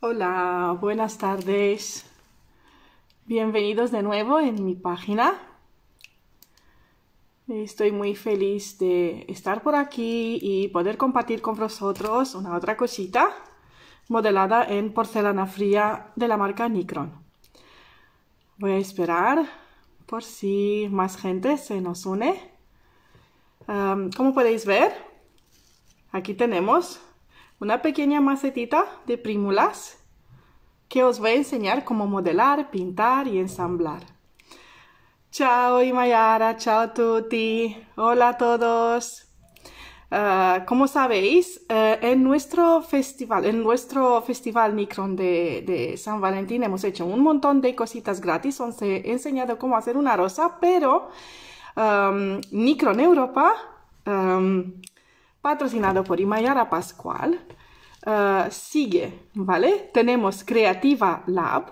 Hola, buenas tardes. Bienvenidos de nuevo en mi página. Estoy muy feliz de estar por aquí y poder compartir con vosotros una otra cosita modelada en porcelana fría de la marca Nikron. Voy a esperar por si más gente se nos une. como podéis ver, aquí tenemos una pequeña macetita de primulas que os voy a enseñar cómo modelar, pintar y ensamblar. Chao Imayara, chao tutti hola a todos. Ah, como sabéis, eh, en nuestro festival, en nuestro festival Micron de, San Valentín hemos hecho un montón de cositas gratis, os he enseñado cómo hacer una rosa, pero Micron Europa patrocinado por Imayara Pascual, eh, sigue, ¿vale? Tenemos Creativa Lab,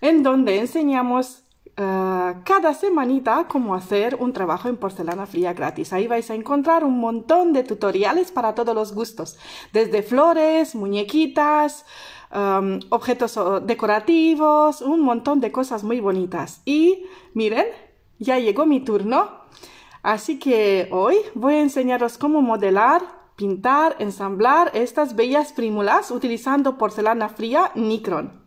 en donde enseñamos eh, cada semanita cómo hacer un trabajo en porcelana fría gratis. Ahí vais a encontrar un montón de tutoriales para todos los gustos, desde flores, muñequitas, em, objetos eh, decorativos, un montón de cosas muy bonitas. Y miren, ya llegó mi turno Así que hoy voy a enseñaros cómo modelar, pintar, ensamblar estas bellas prímulas utilizando porcelana fría Nikron.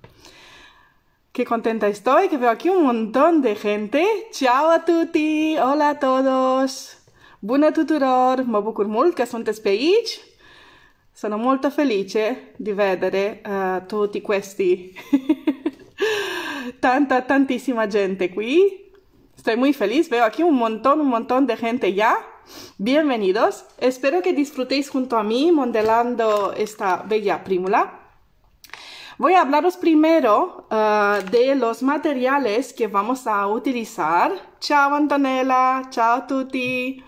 Qué contenta estoy, que veo aquí un montón de gente. Ciao a tutti, hola a todos. Bună tuturor, mă bucur mult că sunteți pe aici. Sono molto felice di vedere uh, tutti questi tanta tantissima gente qui Estoy muy feliz, veo aquí un montón, un montón de gente ya. Bienvenidos, espero que disfrutéis junto a mí modelando esta bella prímula. Voy a hablaros primero eh, de los materiales que vamos a utilizar. Chao Antonella, chao Tutti.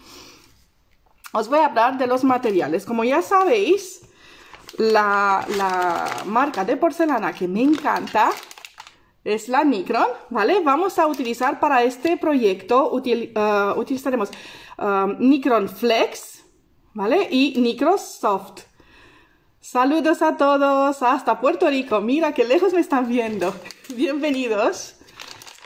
Os voy a hablar de los materiales. Como ya sabéis, la, la marca de porcelana que me encanta es la Nikron, ¿vale? Vamos a utilizar para este proyecto, eh, utilizaremos eh, Flex, ¿vale? Y microsoft Soft. Saludos a todos, hasta Puerto Rico, mira qué lejos me están viendo. Bienvenidos.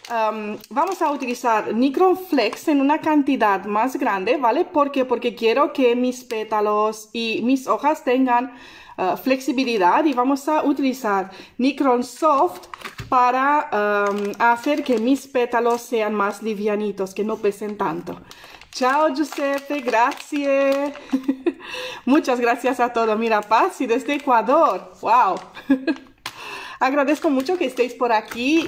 Em, vamos a utilizar Nikron Flex en una cantidad más grande, ¿vale? porque Porque quiero que mis pétalos y mis hojas tengan eh, flexibilidad y vamos a utilizar micron Soft para em, hacer que mis pétalos sean más livianitos, que no pesen tanto. Chao Giuseppe, gracias. Muchas gracias a todos. Mira, Paz y desde Ecuador. ¡Wow! Agradezco mucho que estéis por aquí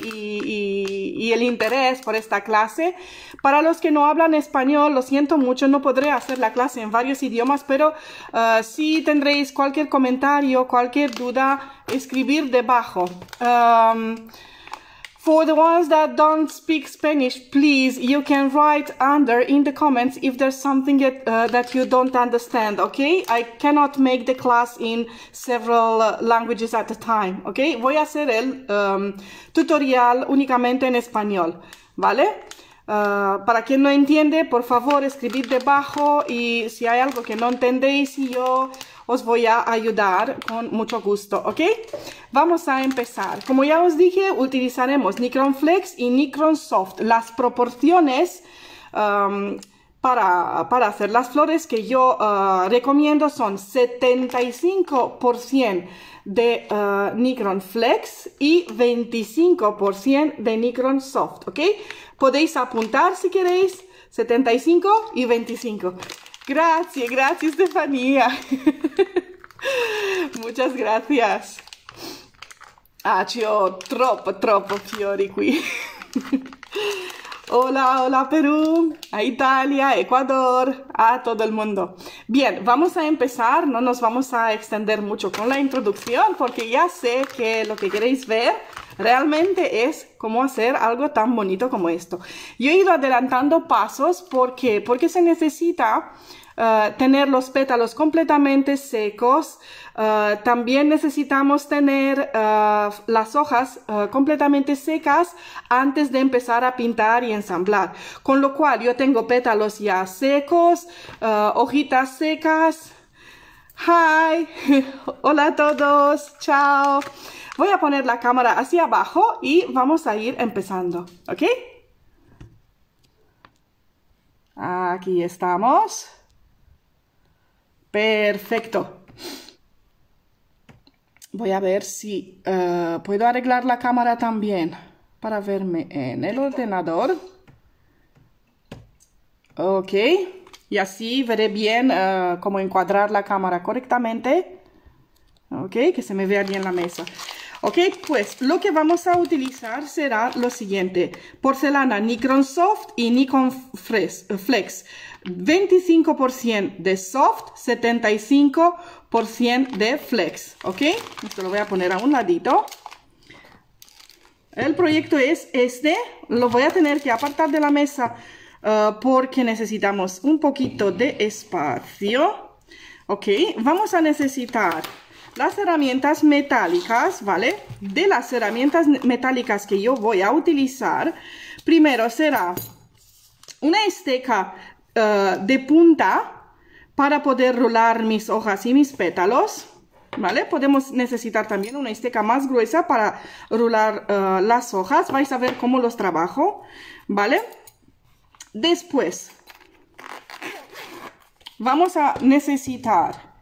y, el interés por esta clase. Para los que no hablan español, lo siento mucho, no podré hacer la clase en varios idiomas, pero ah, si tendréis cualquier comentario, cualquier duda, escribir debajo. For the ones that don't speak Spanish, please, you can write under in the comments if there's something that, uh, that you don't understand, okay? I cannot make the class in several uh, languages at a time, okay? Voy a hacer el um, tutorial únicamente en español, ¿vale? Uh, para quien no entiende, por favor, escribid debajo y si hay algo que no entendéis y yo... os voy a ayudar con mucho gusto, ¿ok? Vamos a empezar. Como ya os dije, utilizaremos Nikron Flex y Nikron Soft. Las proporciones um, para, hacer las flores que yo uh, recomiendo son 75% de uh, Nicron Flex y 25% de Nikron Soft, ¿ok? Podéis apuntar si queréis 75 y 25. Gracias, gracias Estefanía. Muchas gracias. Ah, ci ho fiori qui. hola, hola Perú, a Italia, Ecuador, a todo el mundo. Bien, vamos a empezar, no nos vamos a extender mucho con la introducción porque ya sé que lo que queréis ver realmente es cómo hacer algo tan bonito como esto. Yo he ido adelantando pasos porque, porque se necesita eh, tener los pétalos completamente secos. Eh, también necesitamos tener eh, las hojas completamente secas antes de empezar a pintar y ensamblar. Con lo cual yo tengo pétalos ya secos, hojitas secas. Hi, hola a todos, chao. Voy a poner la cámara hacia abajo y vamos a ir empezando, ¿ok? Aquí estamos. Perfecto. Voy a ver si eh, puedo arreglar la cámara también para verme en el ordenador. Ok. Y así veré bien eh, cómo encuadrar la cámara correctamente. Ok, que se me vea bien la mesa. Ok, pues lo que vamos a utilizar será lo siguiente. Porcelana microsoft Soft y Nikon Flex. 25% de soft, 75% de flex, ¿ok? Esto lo voy a poner a un ladito. El proyecto es este, lo voy a tener que apartar de la mesa uh, porque necesitamos un poquito de espacio. Ok, vamos a necesitar las herramientas metálicas, ¿vale? De las herramientas metálicas que yo voy a utilizar, primero será una esteca eh, de punta para poder rolar mis hojas y mis pétalos. ¿Vale? Podemos necesitar también una esteca más gruesa para rolar eh, las hojas. Vais a ver cómo los trabajo. ¿Vale? Después, vamos a necesitar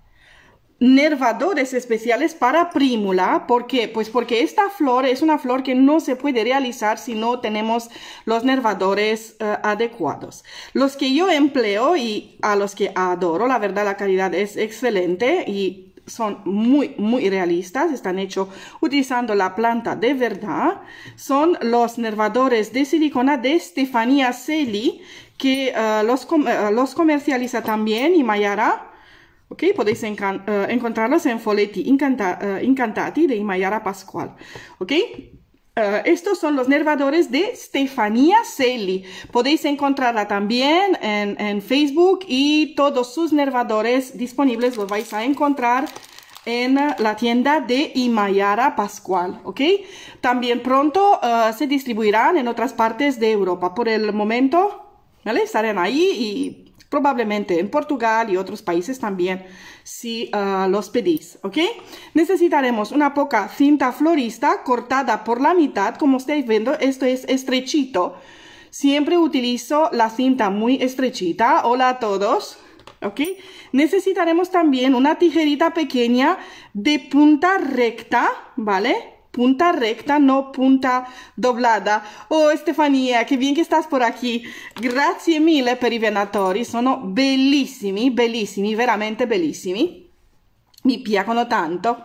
nervadores especiales para prímula. ¿Por Pues porque esta flor es una flor que no se puede realizar si no tenemos los nervadores eh, adecuados. Los que yo empleo y a los que adoro, la verdad la calidad es excelente y son muy, muy realistas, están hechos utilizando la planta de verdad. Son los nervadores de silicona de Stefania Celi, que eh, los, eh, los comercializa también y Mayara Ok, podéis eh, encontrarlos en Folletti Incanta eh, Incantati de Imayara Pascual. Ok, eh, estos son los nervadores de Stefania Celi. Podéis encontrarla también en, Facebook y todos sus nervadores disponibles los vais a encontrar en la tienda de Imayara Pascual, ¿ok? También pronto se distribuirán en otras partes de Europa. Por el momento, ¿vale? Estarán ahí y probablemente en Portugal y otros países también, si ah, los pedís, ¿ok? Necesitaremos una poca cinta florista cortada por la mitad, como estáis viendo, esto es estrechito. Siempre utilizo la cinta muy estrechita. Hola a todos. ¿Ok? Necesitaremos también una tijerita pequeña de punta recta, ¿vale? punta recta, no punta doblada. Oh Stefania, che bien che stai por aquí. Grazie mille per i venatori, sono bellissimi, bellissimi, veramente bellissimi. Mi piacciono tanto.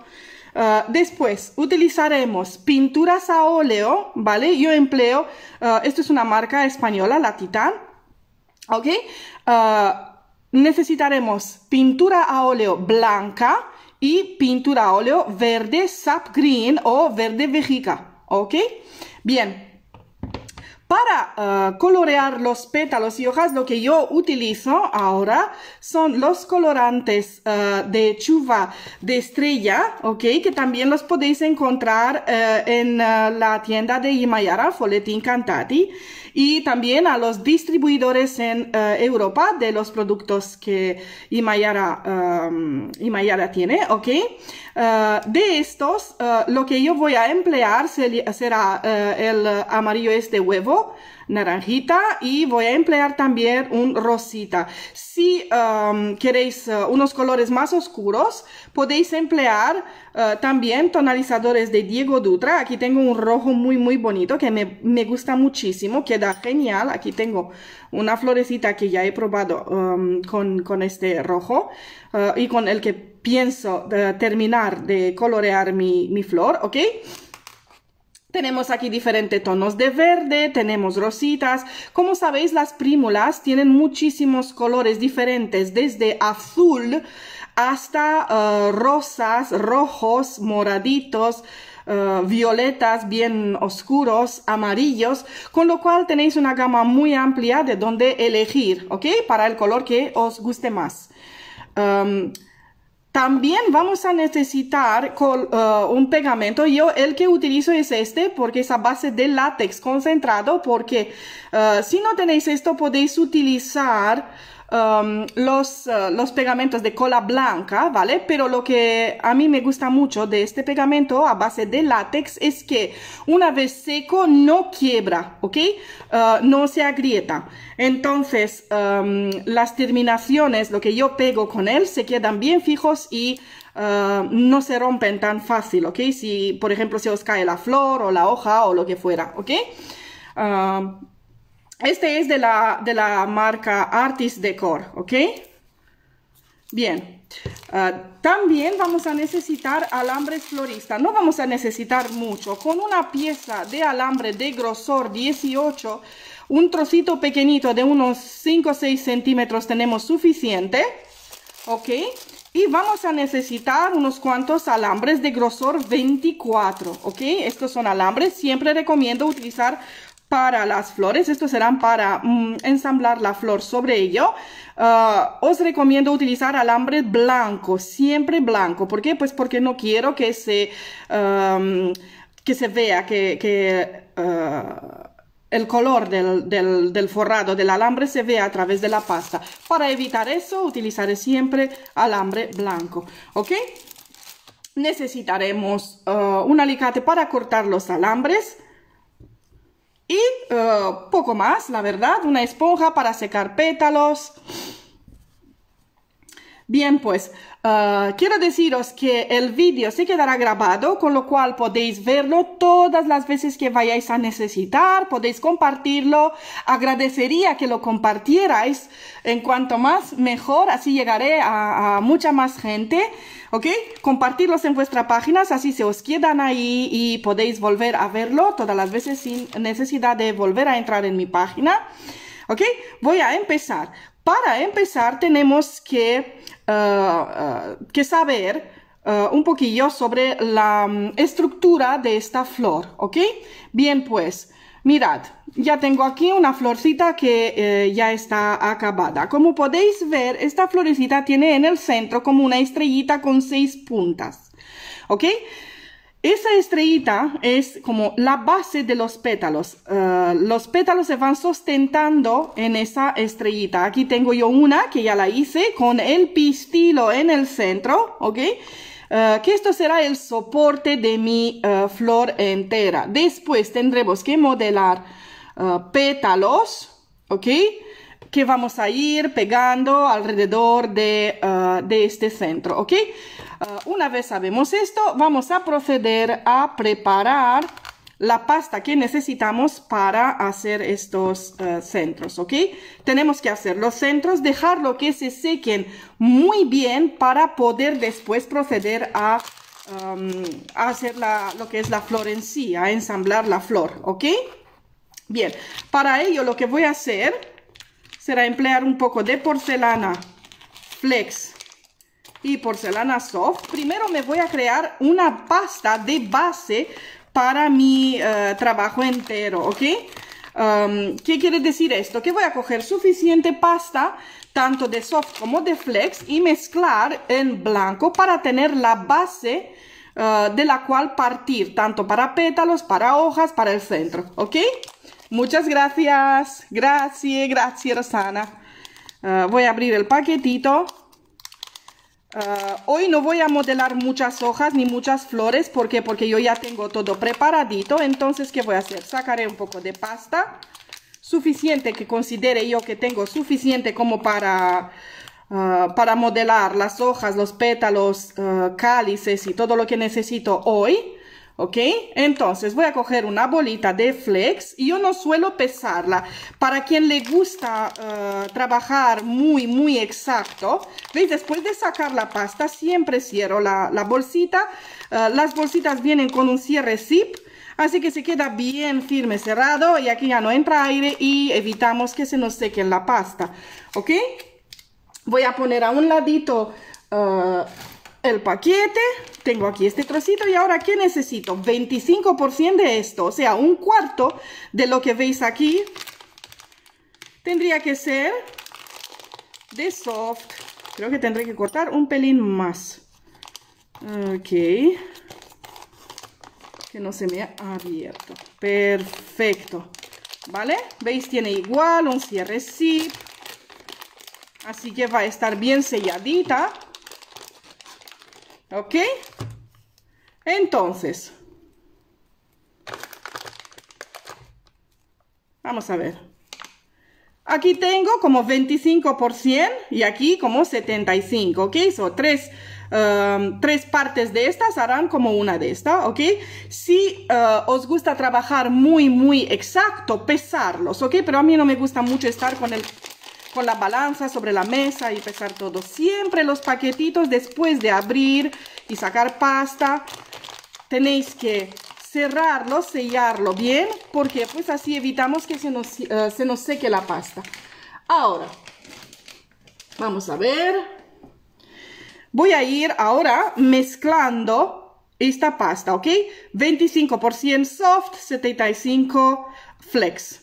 Uh, después utilizaremos pinturas a óleo, ¿vale? Yo empleo, uh, esto es una marca española, la Titan, ¿ok? Uh, necesitaremos pintura a óleo blanca, pintura óleo verde sap green o verde vejiga, ¿ok? Bien, para eh, colorear los pétalos y hojas, lo que yo utilizo ahora son los colorantes eh, de chuva de estrella, ¿ok? Que también los podéis encontrar eh, en la tienda de mayara Folletín Cantati y también a los distribuidores en eh, Europa de los productos que Imayara, um, Imayara tiene, ¿ok? Eh, de estos, eh, lo que yo voy a emplear será el amarillo este huevo, naranjita y voy a emplear también un rosita. Si um, queréis uh, unos colores más oscuros, podéis emplear uh, también tonalizadores de Diego Dutra. Aquí tengo un rojo muy muy bonito que me, gusta muchísimo, queda genial. Aquí tengo una florecita que ya he probado um, con, este rojo uh, y con el que pienso terminar de colorear mi, mi flor, ¿ok? Tenemos aquí diferentes tonos de verde, tenemos rositas. Como sabéis, las primulas tienen muchísimos colores diferentes, desde azul hasta eh, rosas, rojos, moraditos, eh, violetas bien oscuros, amarillos, con lo cual tenéis una gama muy amplia de donde elegir, ¿ok? Para el color que os guste más. Em, también vamos a necesitar eh, un pegamento. Yo el que utilizo es este porque es a base de látex concentrado porque eh, si no tenéis esto podéis utilizar Um, los, uh, los pegamentos de cola blanca, ¿vale? Pero lo que a mí me gusta mucho de este pegamento a base de látex es que una vez seco no quiebra, ¿ok? Uh, no se agrieta. Entonces, um, las terminaciones, lo que yo pego con él, se quedan bien fijos y uh, no se rompen tan fácil, ¿ok? Si, por ejemplo, se os cae la flor o la hoja o lo que fuera, ¿ok? Um, este es de la, de la marca Artist Decor, ¿ok? Bien. Ah, también vamos a necesitar alambres floristas. No vamos a necesitar mucho. Con una pieza de alambre de grosor 18, un trocito pequeñito de unos 5 o 6 centímetros tenemos suficiente. ¿Ok? Y vamos a necesitar unos cuantos alambres de grosor 24, ¿ok? Estos son alambres, siempre recomiendo utilizar para las flores, estos serán para mm, ensamblar la flor sobre ello. Ah, os recomiendo utilizar alambre blanco, siempre blanco. ¿Por qué? Pues porque no quiero que se, que se vea que, ah, el color del, forrado del alambre se vea a través de la pasta. Para evitar eso, utilizaré siempre alambre blanco, ¿ok? Necesitaremos ah, un alicate para cortar los alambres y eh, poco más, la verdad, una esponja para secar pétalos. Bien, pues eh, quiero deciros que el vídeo se quedará grabado, con lo cual podéis verlo todas las veces que vayáis a necesitar, podéis compartirlo, agradecería que lo compartierais, en cuanto más mejor, así llegaré a, a mucha más gente. ¿ok? Compartirlos en vuestra páginas, así se os quedan ahí y podéis volver a verlo todas las veces sin necesidad de volver a entrar en mi página. ¿Ok? Voy a empezar. Para empezar tenemos que, eh, eh, que saber eh, un poquillo sobre la mm, estructura de esta flor, ¿ok? Bien, pues Mirad, ya tengo aquí una florcita que eh, ya está acabada. Como podéis ver, esta florecita tiene en el centro como una estrellita con seis puntas. ¿Ok? Esa estrellita es como la base de los pétalos. Eh, los pétalos se van sustentando en esa estrellita. Aquí tengo yo una que ya la hice con el pistilo en el centro, ¿ok? Eh, que esto será el soporte de mi eh, flor entera. Después tendremos que modelar eh, pétalos, ¿ok? Que vamos a ir pegando alrededor de, de este centro, ¿ok? una vez sabemos esto, vamos a proceder a preparar la pasta que necesitamos para hacer estos eh, centros, ¿ok? Tenemos que hacer los centros, dejarlo que se sequen muy bien para poder después proceder a, um, hacer lo que es la flor en sí, a ensamblar la flor, ¿ok? Bien, para ello lo que voy a hacer será emplear un poco de porcelana flex y porcelana soft. Primero me voy a crear una pasta de base para mi eh, trabajo entero, ¿ok? ¿Qué quiere decir esto? Que voy a coger suficiente pasta, tanto de soft como de flex, y mezclar en blanco para tener la base eh, de la cual partir, tanto para pétalos, para hojas, para el centro, ¿ok? Muchas gracias, gracias, gracias Rosana. Eh, voy a abrir el paquetito. Ah, hoy no voy a modelar muchas hojas ni muchas flores, ¿por Porque yo ya tengo todo preparadito, entonces ¿qué voy a hacer? Sacaré un poco de pasta, suficiente que considere yo que tengo suficiente como para, ah, para modelar las hojas, los pétalos, ah, cálices y todo lo que necesito hoy. ¿Ok? Entonces voy a coger una bolita de flex y yo no suelo pesarla. Para quien le gusta eh, trabajar muy, muy exacto, ¿veis? Después de sacar la pasta siempre cierro la, bolsita. Eh, las bolsitas vienen con un cierre zip, así que se queda bien firme cerrado y aquí ya no entra aire y evitamos que se nos seque la pasta. ¿Ok? Voy a poner a un ladito... Eh, el paquete, tengo aquí este trocito y ahora ¿qué necesito? 25% de esto, o sea, un cuarto de lo que veis aquí tendría que ser de soft. Creo que tendré que cortar un pelín más. Ok. Que no se me ha abierto. Perfecto. ¿Vale? ¿Veis? Tiene igual un cierre zip. Así que va a estar bien selladita. ¿Ok? Entonces, vamos a ver. Aquí tengo como 25% y aquí como 75, ¿ok? Son tres, um, tres, partes de estas harán como una de estas, ¿ok? Si uh, os gusta trabajar muy, muy exacto, pesarlos, ¿ok? Pero a mí no me gusta mucho estar con el con la balanza sobre la mesa y pesar todo. Siempre los paquetitos después de abrir y sacar pasta, tenéis que cerrarlo, sellarlo bien, porque pues así evitamos que se nos, eh, se nos seque la pasta. Ahora, vamos a ver. Voy a ir ahora mezclando esta pasta, ¿ok? 25% soft, 75% flex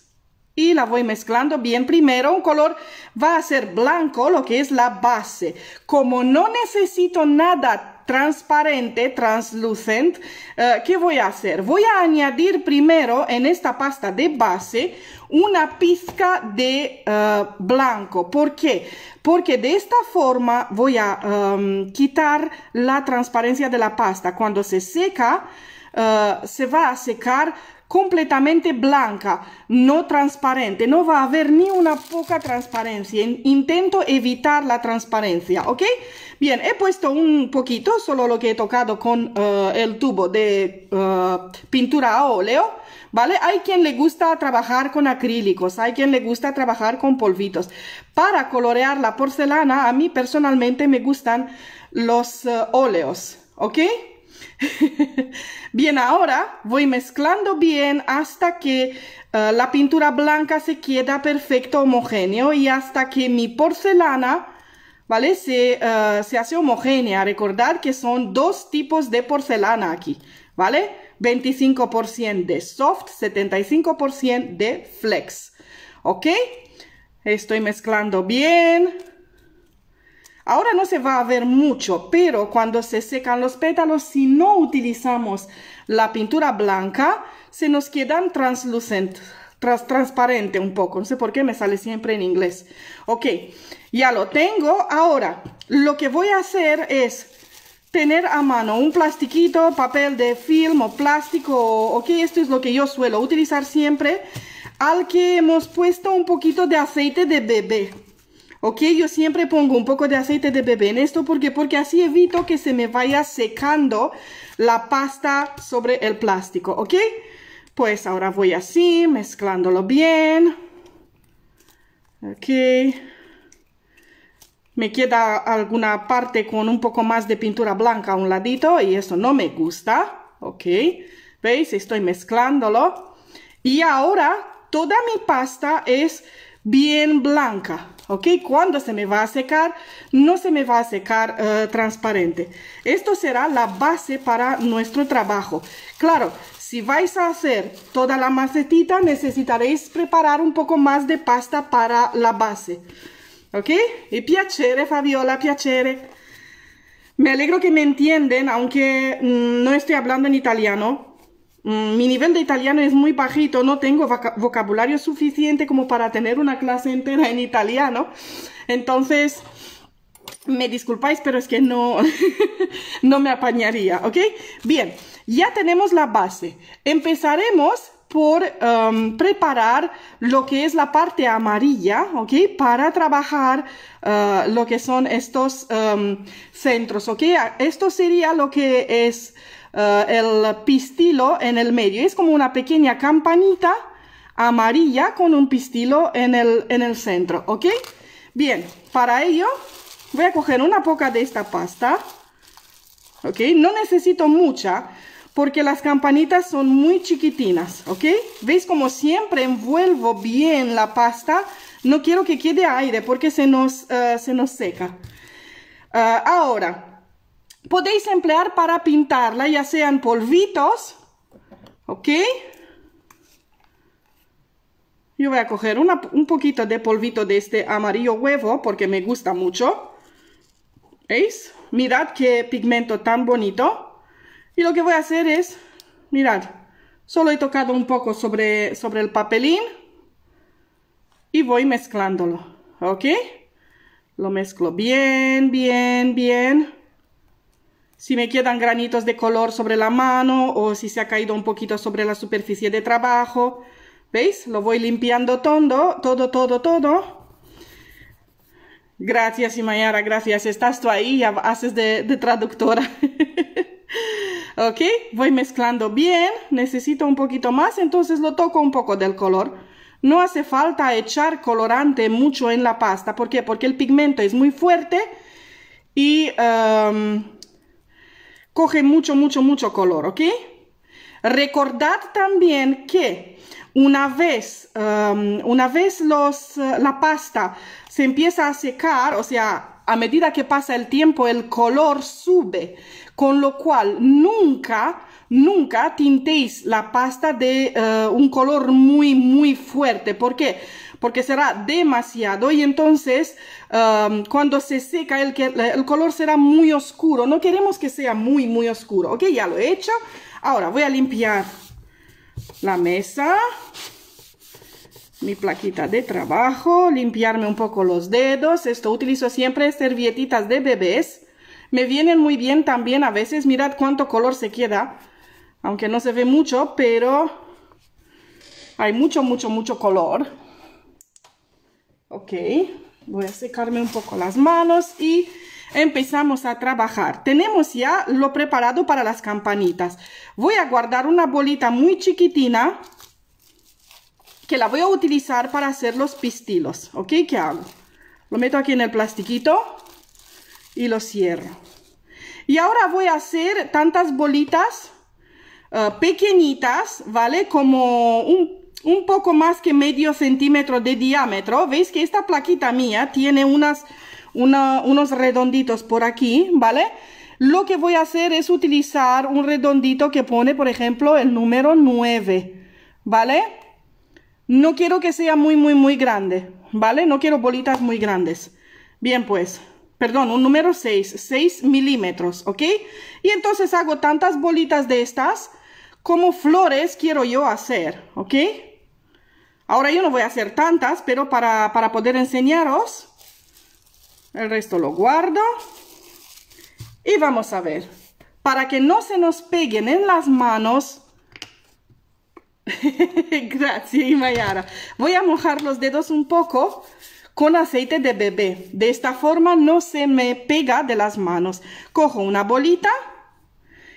y la voy mezclando bien. Primero un color va a ser blanco, lo que es la base. Como no necesito nada transparente, translucent, que eh, ¿qué voy a hacer? Voy a añadir primero en esta pasta de base una pizca de eh, blanco. ¿Por qué? Porque de esta forma voy a em, quitar la transparencia de la pasta. Cuando se seca, eh, se va a secar completamente blanca, no transparente. No va a haber ni una poca transparencia. Intento evitar la transparencia, ¿ok? Bien, he puesto un poquito, solo lo que he tocado con eh, el tubo de eh, pintura a óleo. ¿vale? Hay quien le gusta trabajar con acrílicos, hay quien le gusta trabajar con polvitos. Para colorear la porcelana, a mí personalmente me gustan los eh, óleos, ¿ok? bien, ahora voy mezclando bien hasta que eh, la pintura blanca se queda perfecto homogéneo y hasta que mi porcelana, ¿vale? Se, eh, se hace homogénea. Recordad que son dos tipos de porcelana aquí, ¿vale? 25% de soft, 75% de flex, ¿ok? Estoy mezclando bien. Ahora no se va a ver mucho, pero cuando se secan los pétalos, si no utilizamos la pintura blanca, se nos quedan translucentes transparente un poco. No sé por qué me sale siempre en inglés. Ok, ya lo tengo. Ahora, lo que voy a hacer es tener a mano un plastiquito, papel de film o plástico. Ok, esto es lo que yo suelo utilizar siempre. Al que hemos puesto un poquito de aceite de bebé. ¿ok? Yo siempre pongo un poco de aceite de bebé en esto porque, porque así evito que se me vaya secando la pasta sobre el plástico, ¿ok? Pues ahora voy así, mezclándolo bien. Ok. Me queda alguna parte con un poco más de pintura blanca a un ladito y eso no me gusta, ¿ok? ¿Veis? Estoy mezclándolo. Y ahora toda mi pasta es bien blanca, ¿ok? Cuando se me va a secar, no se me va a secar eh, transparente. Esto será la base para nuestro trabajo. Claro, si vais a hacer toda la macetita, necesitaréis preparar un poco más de pasta para la base, ¿ok? Y piacere, Fabiola, piacere. Me alegro que me entienden, aunque mm, no estoy hablando en italiano, Mm, mi nivel de italiano es muy bajito, no tengo vocabulario suficiente como para tener una clase entera en italiano. Entonces, me disculpáis, pero es que no, no me apañaría, ¿ok? Bien, ya tenemos la base. Empezaremos por um, preparar lo que es la parte amarilla, ¿ok? Para trabajar uh, lo que son estos um, centros, ¿ok? Esto sería lo que es eh, el pistilo en el medio. Es como una pequeña campanita amarilla con un pistilo en el, en el centro, ¿ok? Bien, para ello voy a coger una poca de esta pasta, ¿ok? No necesito mucha porque las campanitas son muy chiquitinas, ¿ok? ¿Veis como siempre envuelvo bien la pasta? No quiero que quede aire porque se nos, eh, se nos seca. Eh, ahora, podéis emplear para pintarla, ya sean polvitos, ¿ok? Yo voy a coger un poquito de polvito de este amarillo huevo porque me gusta mucho. ¿Veis? Mirad qué pigmento tan bonito. Y lo que voy a hacer es, mirad, solo he tocado un poco sobre, sobre el papelín y voy mezclándolo, ¿ok? Lo mezclo bien, bien, bien si me quedan granitos de color sobre la mano o si se ha caído un poquito sobre la superficie de trabajo. ¿Veis? Lo voy limpiando todo, todo, todo, todo. Gracias, Imayara, gracias. Estás tú ahí, haces de, traductora. ok, voy mezclando bien. Necesito un poquito más, entonces lo toco un poco del color. No hace falta echar colorante mucho en la pasta. ¿Por qué? Porque el pigmento es muy fuerte y... Um, coge mucho, mucho, mucho color, ¿ok? Recordad también que una vez, um, una vez los, eh, la pasta se empieza a secar, o sea, a medida que pasa el tiempo el color sube, con lo cual nunca, nunca tintéis la pasta de eh, un color muy, muy fuerte. porque porque será demasiado y entonces um, cuando se seca el, el color será muy oscuro. No queremos que sea muy, muy oscuro. Ok, ya lo he hecho. Ahora voy a limpiar la mesa, mi plaquita de trabajo, limpiarme un poco los dedos. Esto utilizo siempre servilletitas de bebés. Me vienen muy bien también a veces. Mirad cuánto color se queda. Aunque no se ve mucho, pero hay mucho, mucho, mucho color. Ok, voy a secarme un poco las manos y empezamos a trabajar. Tenemos ya lo preparado para las campanitas. Voy a guardar una bolita muy chiquitina que la voy a utilizar para hacer los pistilos. ¿Ok? ¿Qué hago? Lo meto aquí en el plastiquito y lo cierro. Y ahora voy a hacer tantas bolitas eh, pequeñitas, ¿vale? Como un un poco más que medio centímetro de diámetro. Veis que esta plaquita mía tiene unas, unos redonditos por aquí, ¿vale? Lo que voy a hacer es utilizar un redondito que pone, por ejemplo, el número 9, ¿vale? No quiero que sea muy, muy, muy grande, ¿vale? No quiero bolitas muy grandes. Bien, pues, perdón, un número 6, 6 milímetros, ¿ok? Y entonces hago tantas bolitas de estas como flores quiero yo hacer, ¿ok? Ahora yo no voy a hacer tantas, pero para, para poder enseñaros, el resto lo guardo. Y vamos a ver, para que no se nos peguen en las manos, gracias Mayara, voy a mojar los dedos un poco con aceite de bebé. De esta forma no se me pega de las manos. Cojo una bolita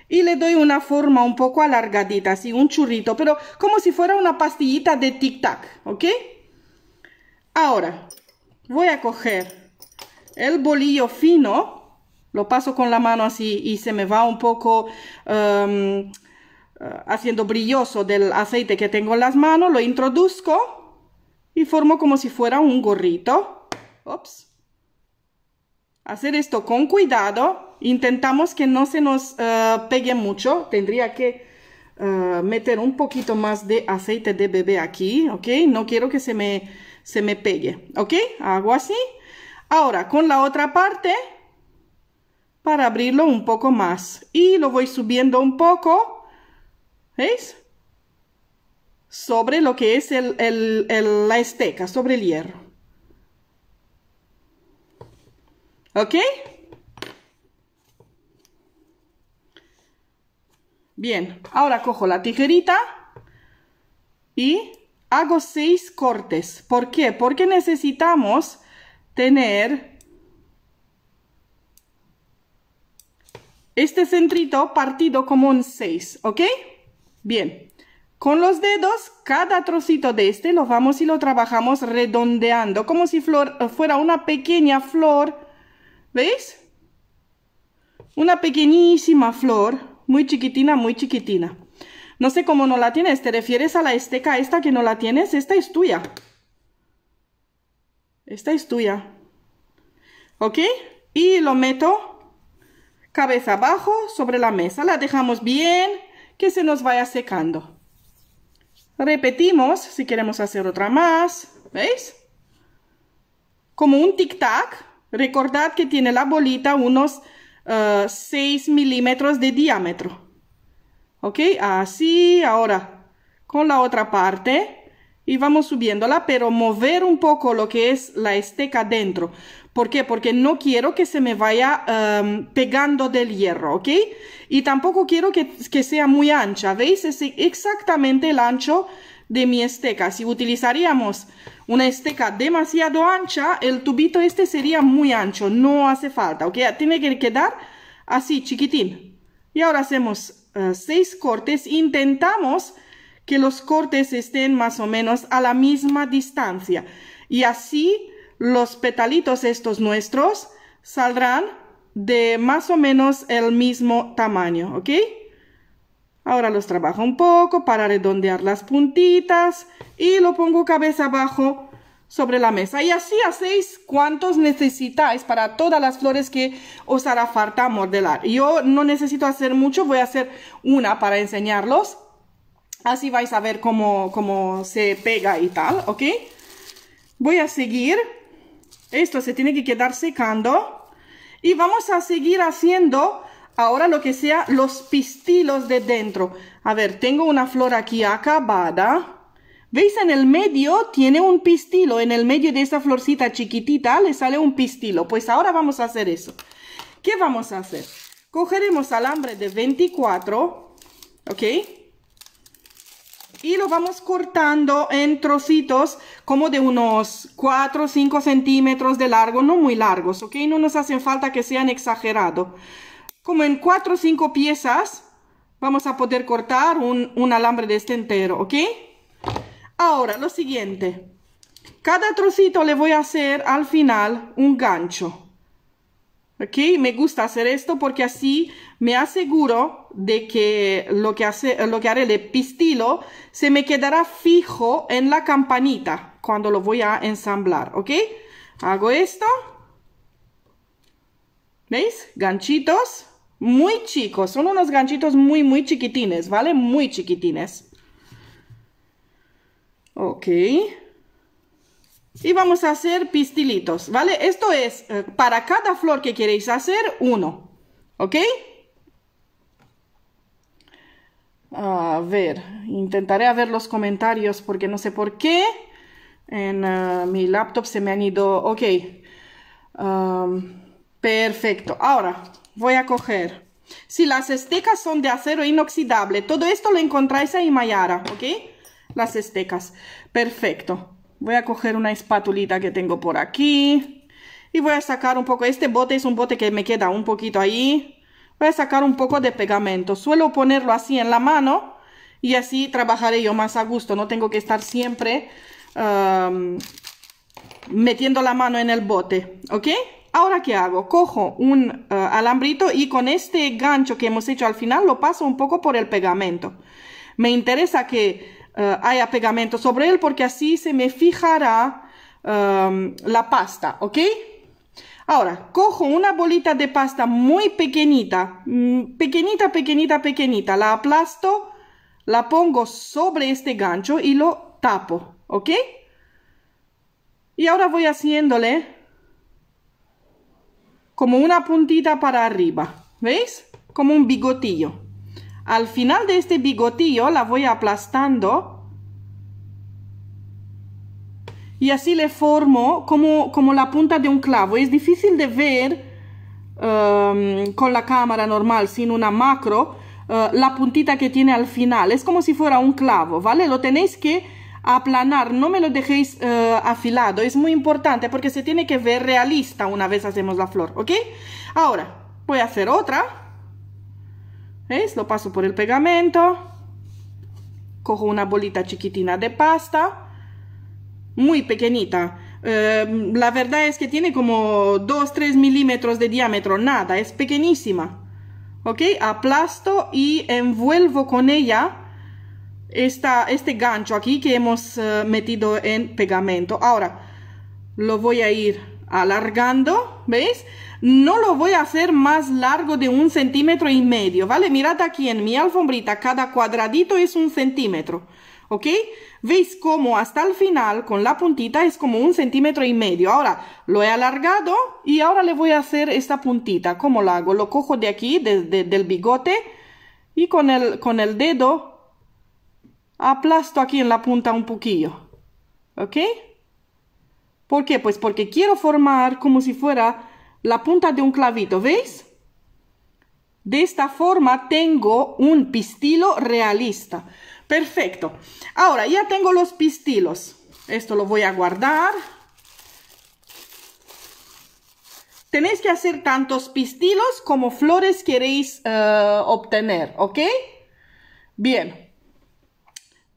y le doy una forma un poco alargadita, así un churrito, pero como si fuera una pastillita de tic tac, ¿ok? Ahora, voy a coger el bolillo fino, lo paso con la mano así y se me va un poco em, eh, haciendo brilloso del aceite que tengo en las manos, lo introduzco y formo como si fuera un gorrito. Ops. Hacer esto con cuidado Intentamos que no se nos eh, pegue mucho. Tendría que eh, meter un poquito más de aceite de bebé aquí, ¿ok? No quiero que se me, se me pegue, ¿ok? Hago así. Ahora, con la otra parte, para abrirlo un poco más. Y lo voy subiendo un poco, ¿veis? Sobre lo que es la esteca, sobre el hierro. ¿Ok? Bien, ahora cojo la tijerita y hago seis cortes. ¿Por qué? Porque necesitamos tener este centrito partido como un seis, ¿ok? Bien, con los dedos cada trocito de este lo vamos y lo trabajamos redondeando, como si fuera una pequeña flor, ¿veis? Una pequeñísima flor muy chiquitina, muy chiquitina. No sé cómo no la tienes, ¿te refieres a la esteca esta que no la tienes? Esta es tuya. Esta es tuya. ¿Ok? Y lo meto cabeza abajo sobre la mesa. La dejamos bien que se nos vaya secando. Repetimos si queremos hacer otra más. ¿Veis? Como un tic-tac. Recordad que tiene la bolita unos 6 ah, milímetros de diámetro. ¿Ok? Así, ahora con la otra parte y vamos subiéndola, pero mover un poco lo que es la esteca dentro. ¿Por qué? Porque no quiero que se me vaya pegando del hierro, ¿ok? Y tampoco quiero que, que sea muy ancha. ¿Veis? Es exactamente el ancho de mi esteca. Si utilizaríamos una esteca demasiado ancha, el tubito este sería muy ancho, no hace falta, ¿ok? Tiene que quedar así, chiquitín. Y ahora hacemos eh, seis cortes, intentamos que los cortes estén más o menos a la misma distancia. Y así los petalitos estos nuestros saldrán de más o menos el mismo tamaño, ¿ok? Ahora los trabajo un poco para redondear las puntitas y lo pongo cabeza abajo sobre la mesa. Y así hacéis cuantos necesitáis para todas las flores que os hará falta modelar. Yo no necesito hacer mucho, voy a hacer una para enseñarlos. Así vais a ver cómo, cómo se pega y tal, ¿ok? Voy a seguir. Esto se tiene que quedar secando. Y vamos a seguir haciendo Ahora lo que sea los pistilos de dentro. A ver, tengo una flor aquí acabada. ¿Veis? En el medio tiene un pistilo. En el medio de esa florcita chiquitita le sale un pistilo. Pues ahora vamos a hacer eso. ¿Qué vamos a hacer? Cogeremos alambre de 24, ¿ok? Y lo vamos cortando en trocitos como de unos 4 o 5 centímetros de largo, no muy largos, ¿ok? No nos hacen falta que sean exagerados como en cuatro o cinco piezas, vamos a poder cortar un, alambre de este entero, ¿ok? Ahora, lo siguiente. Cada trocito le voy a hacer al final un gancho. ¿Ok? Me gusta hacer esto porque así me aseguro de que lo que, hace, lo que haré el pistilo se me quedará fijo en la campanita cuando lo voy a ensamblar. ¿Ok? Hago esto. ¿Veis? Ganchitos muy chicos, son unos ganchitos muy, muy chiquitines, ¿vale? Muy chiquitines. Ok. Y vamos a hacer pistilitos, ¿vale? Esto es eh, para cada flor que queréis hacer, uno. ¿Ok? A ver, intentaré a ver los comentarios porque no sé por qué. En eh, mi laptop se me han ido... Ok. perfecto. Ahora, voy a coger. Si las estecas son de acero inoxidable, todo esto lo encontráis ahí Mayara, ¿ok? Las estecas. Perfecto. Voy a coger una espatulita que tengo por aquí. Y voy a sacar un poco, este bote es un bote que me queda un poquito ahí. Voy a sacar un poco de pegamento. Suelo ponerlo así en la mano y así trabajaré yo más a gusto. No tengo que estar siempre um, metiendo la mano en el bote, ¿ok? Ahora, ¿qué hago? Cojo un eh, alambrito y con este gancho que hemos hecho al final lo paso un poco por el pegamento. Me interesa que eh, haya pegamento sobre él porque así se me fijará em, la pasta, ¿ok? Ahora, cojo una bolita de pasta muy pequeñita, mm, pequeñita, pequeñita, pequeñita, la aplasto, la pongo sobre este gancho y lo tapo, ¿ok? Y ahora voy haciéndole como una puntita para arriba, ¿veis? Como un bigotillo. Al final de este bigotillo la voy aplastando y así le formo como, como la punta de un clavo. Es difícil de ver um, con la cámara normal, sin una macro, uh, la puntita que tiene al final. Es como si fuera un clavo, ¿vale? Lo tenéis que aplanar, no me lo dejéis eh, afilado, es muy importante porque se tiene que ver realista una vez hacemos la flor, ¿ok? Ahora, voy a hacer otra, ¿Veis? Lo paso por el pegamento, cojo una bolita chiquitina de pasta, muy pequeñita, eh, la verdad es que tiene como 2-3 milímetros de diámetro, nada, es pequeñísima. ¿Ok? Aplasto y envuelvo con ella este gancho aquí que hemos eh, metido en pegamento. Ahora lo voy a ir alargando, ¿veis? No lo voy a hacer más largo de un centímetro y medio, ¿vale? Mirad aquí en mi alfombrita, cada cuadradito es un centímetro, ¿ok? ¿Veis cómo hasta el final con la puntita es como un centímetro y medio? Ahora lo he alargado y ahora le voy a hacer esta puntita. ¿Cómo la hago? Lo cojo de aquí, del bigote y con el, con el dedo aplasto aquí en la punta un poquillo. ¿Ok? ¿Por qué? Pues porque quiero formar como si fuera la punta de un clavito, ¿veis? De esta forma tengo un pistilo realista. Perfecto. Ahora ya tengo los pistilos. Esto lo voy a guardar. Tenéis que hacer tantos pistilos como flores queréis eh, obtener, ¿ok? Bien.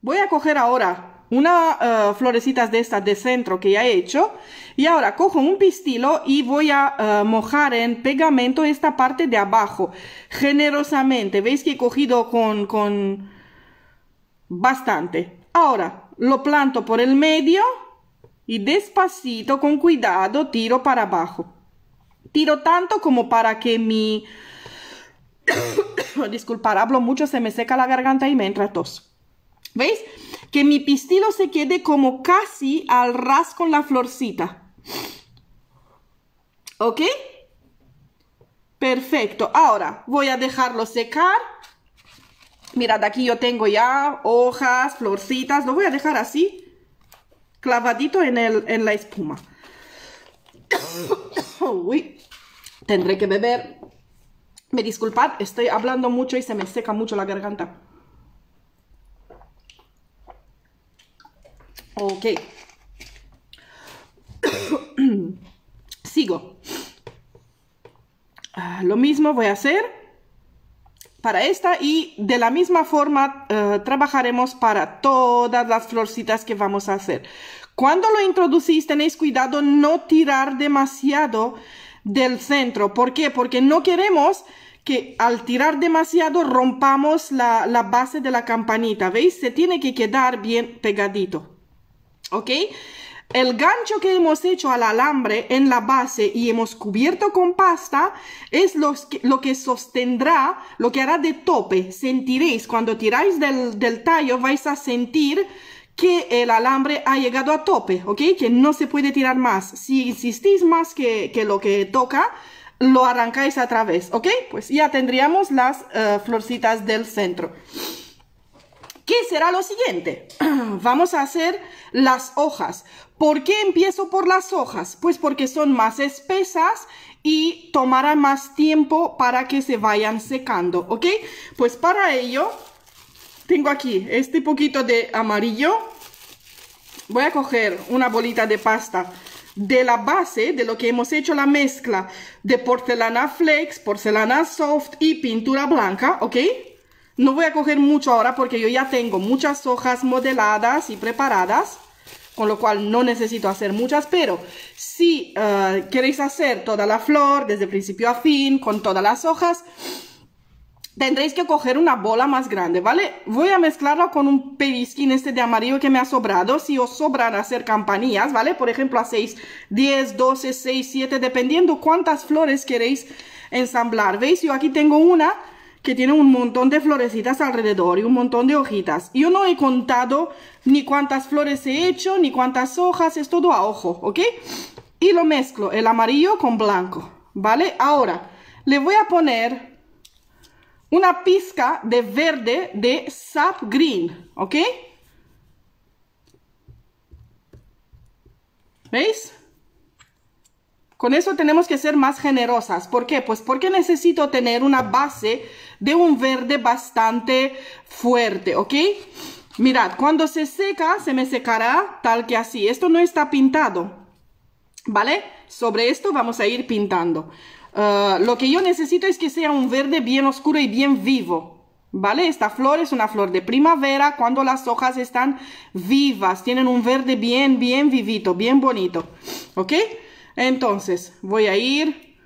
Voy a coger ahora una eh, florecita florecitas de estas de centro que ya he hecho y ahora cojo un pistilo y voy a eh, mojar en pegamento esta parte de abajo generosamente. Veis que he cogido con, bastante. Ahora lo planto por el medio y despacito, con cuidado, tiro para abajo. Tiro tanto como para que mi... Disculpar, hablo mucho, se me seca la garganta y me entra tos. ¿Veis? Que mi pistilo se quede como casi al ras con la florcita. ¿Ok? Perfecto. Ahora voy a dejarlo secar. Mirad, aquí yo tengo ya hojas, florcitas. Lo voy a dejar así, clavadito en, el, en la espuma. Uy, tendré que beber. Me disculpad, estoy hablando mucho y se me seca mucho la garganta. Ok. Sigo. Ah, lo mismo voy a hacer para esta y de la misma forma eh, trabajaremos para todas las florcitas que vamos a hacer. Cuando lo introducís tenéis cuidado no tirar demasiado del centro. ¿Por qué? Porque no queremos que al tirar demasiado rompamos la, la base de la campanita. ¿Veis? Se tiene que quedar bien pegadito. ¿ok? El gancho que hemos hecho al alambre en la base y hemos cubierto con pasta es lo que sostendrá, lo que hará de tope. Sentiréis, cuando tiráis del, tallo vais a sentir que el alambre ha llegado a tope, ¿ok? Que no se puede tirar más. Si insistís más que, lo que toca, lo arrancáis a través, ¿ok? Pues ya tendríamos las eh, florcitas del centro. ¿Qué será lo siguiente? Vamos a hacer las hojas. ¿Por qué empiezo por las hojas? Pues porque son más espesas y tomará más tiempo para que se vayan secando, ¿ok? Pues para ello tengo aquí este poquito de amarillo. Voy a coger una bolita de pasta de la base de lo que hemos hecho la mezcla de porcelana flex, porcelana soft y pintura blanca, ¿ok? No voy a coger mucho ahora porque yo ya tengo muchas hojas modeladas y preparadas, con lo cual no necesito hacer muchas, pero si eh, queréis hacer toda la flor desde principio a fin, con todas las hojas, tendréis que coger una bola más grande, ¿vale? Voy a mezclarla con un pellizquín este de amarillo que me ha sobrado, si os sobran hacer campanillas, ¿vale? Por ejemplo, hacéis 10, 12, 6, 7, dependiendo cuántas flores queréis ensamblar. ¿Veis? Yo aquí tengo una que tiene un montón de florecitas alrededor y un montón de hojitas. Yo no he contado ni cuántas flores he hecho, ni cuántas hojas, es todo a ojo, ¿ok? Y lo mezclo, el amarillo con blanco, ¿vale? Ahora, le voy a poner una pizca de verde de sap green, ¿ok? ¿Veis? Con eso tenemos que ser más generosas. ¿Por qué? Pues porque necesito tener una base de un verde bastante fuerte, ¿ok? Mirad, cuando se seca, se me secará tal que así. Esto no está pintado, ¿vale? Sobre esto vamos a ir pintando. Ah, lo que yo necesito es que sea un verde bien oscuro y bien vivo, ¿Vale? Esta flor es una flor de primavera cuando las hojas están vivas, tienen un verde bien, bien vivito, bien bonito. ¿Ok? Entonces voy a ir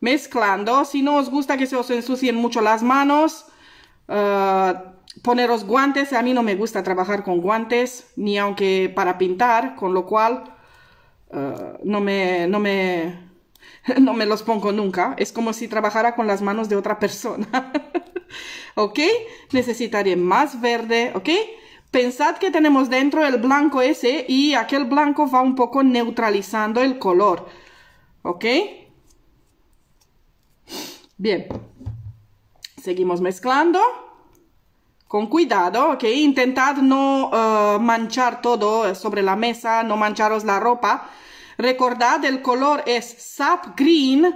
mezclando. Si no os gusta que se os ensucien mucho las manos, eh, poneros guantes. A mí no me gusta trabajar con guantes, ni aunque para pintar, con lo cual eh, no, me, no me los pongo nunca. Es como si trabajara con las manos de otra persona. ¿Ok? Necesitaré más verde, ¿ok? Pensad que tenemos dentro el blanco ese y aquel blanco va un poco neutralizando el color. ¿Ok? Bien. Seguimos mezclando. Con cuidado, que Intentad no eh, manchar todo sobre la mesa, no mancharos la ropa. Recordad, el color es sap green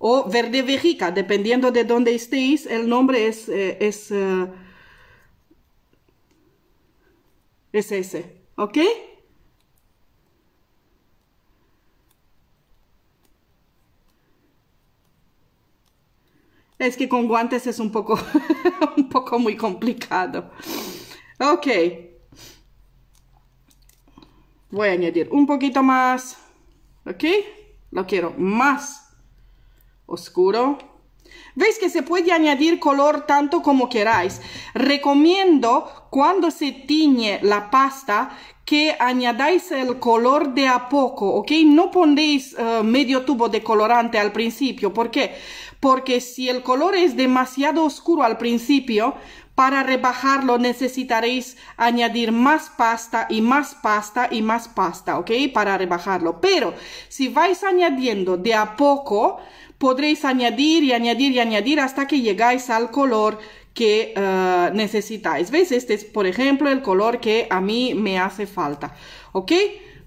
o verde vejica, dependiendo de dónde estéis. El nombre es... Eh, es eh, es ese, ¿ok? Es que con guantes es un poco, un poco muy complicado. Ok. Voy a añadir un poquito más. Ok. Lo quiero más oscuro. Veis que se puede añadir color tanto como queráis. Recomiendo cuando se tiñe la pasta que añadáis el color de a poco, ¿ok? No pondéis eh, medio tubo de colorante al principio. ¿Por qué? Porque si el color es demasiado oscuro al principio, para rebajarlo necesitaréis añadir más pasta y más pasta y más pasta, ¿ok? Para rebajarlo. Pero si vais añadiendo de a poco, podréis añadir y añadir y añadir hasta que llegáis al color que eh, necesitáis. ¿Veis? Este es, por ejemplo, el color que a mí me hace falta. ¿Ok?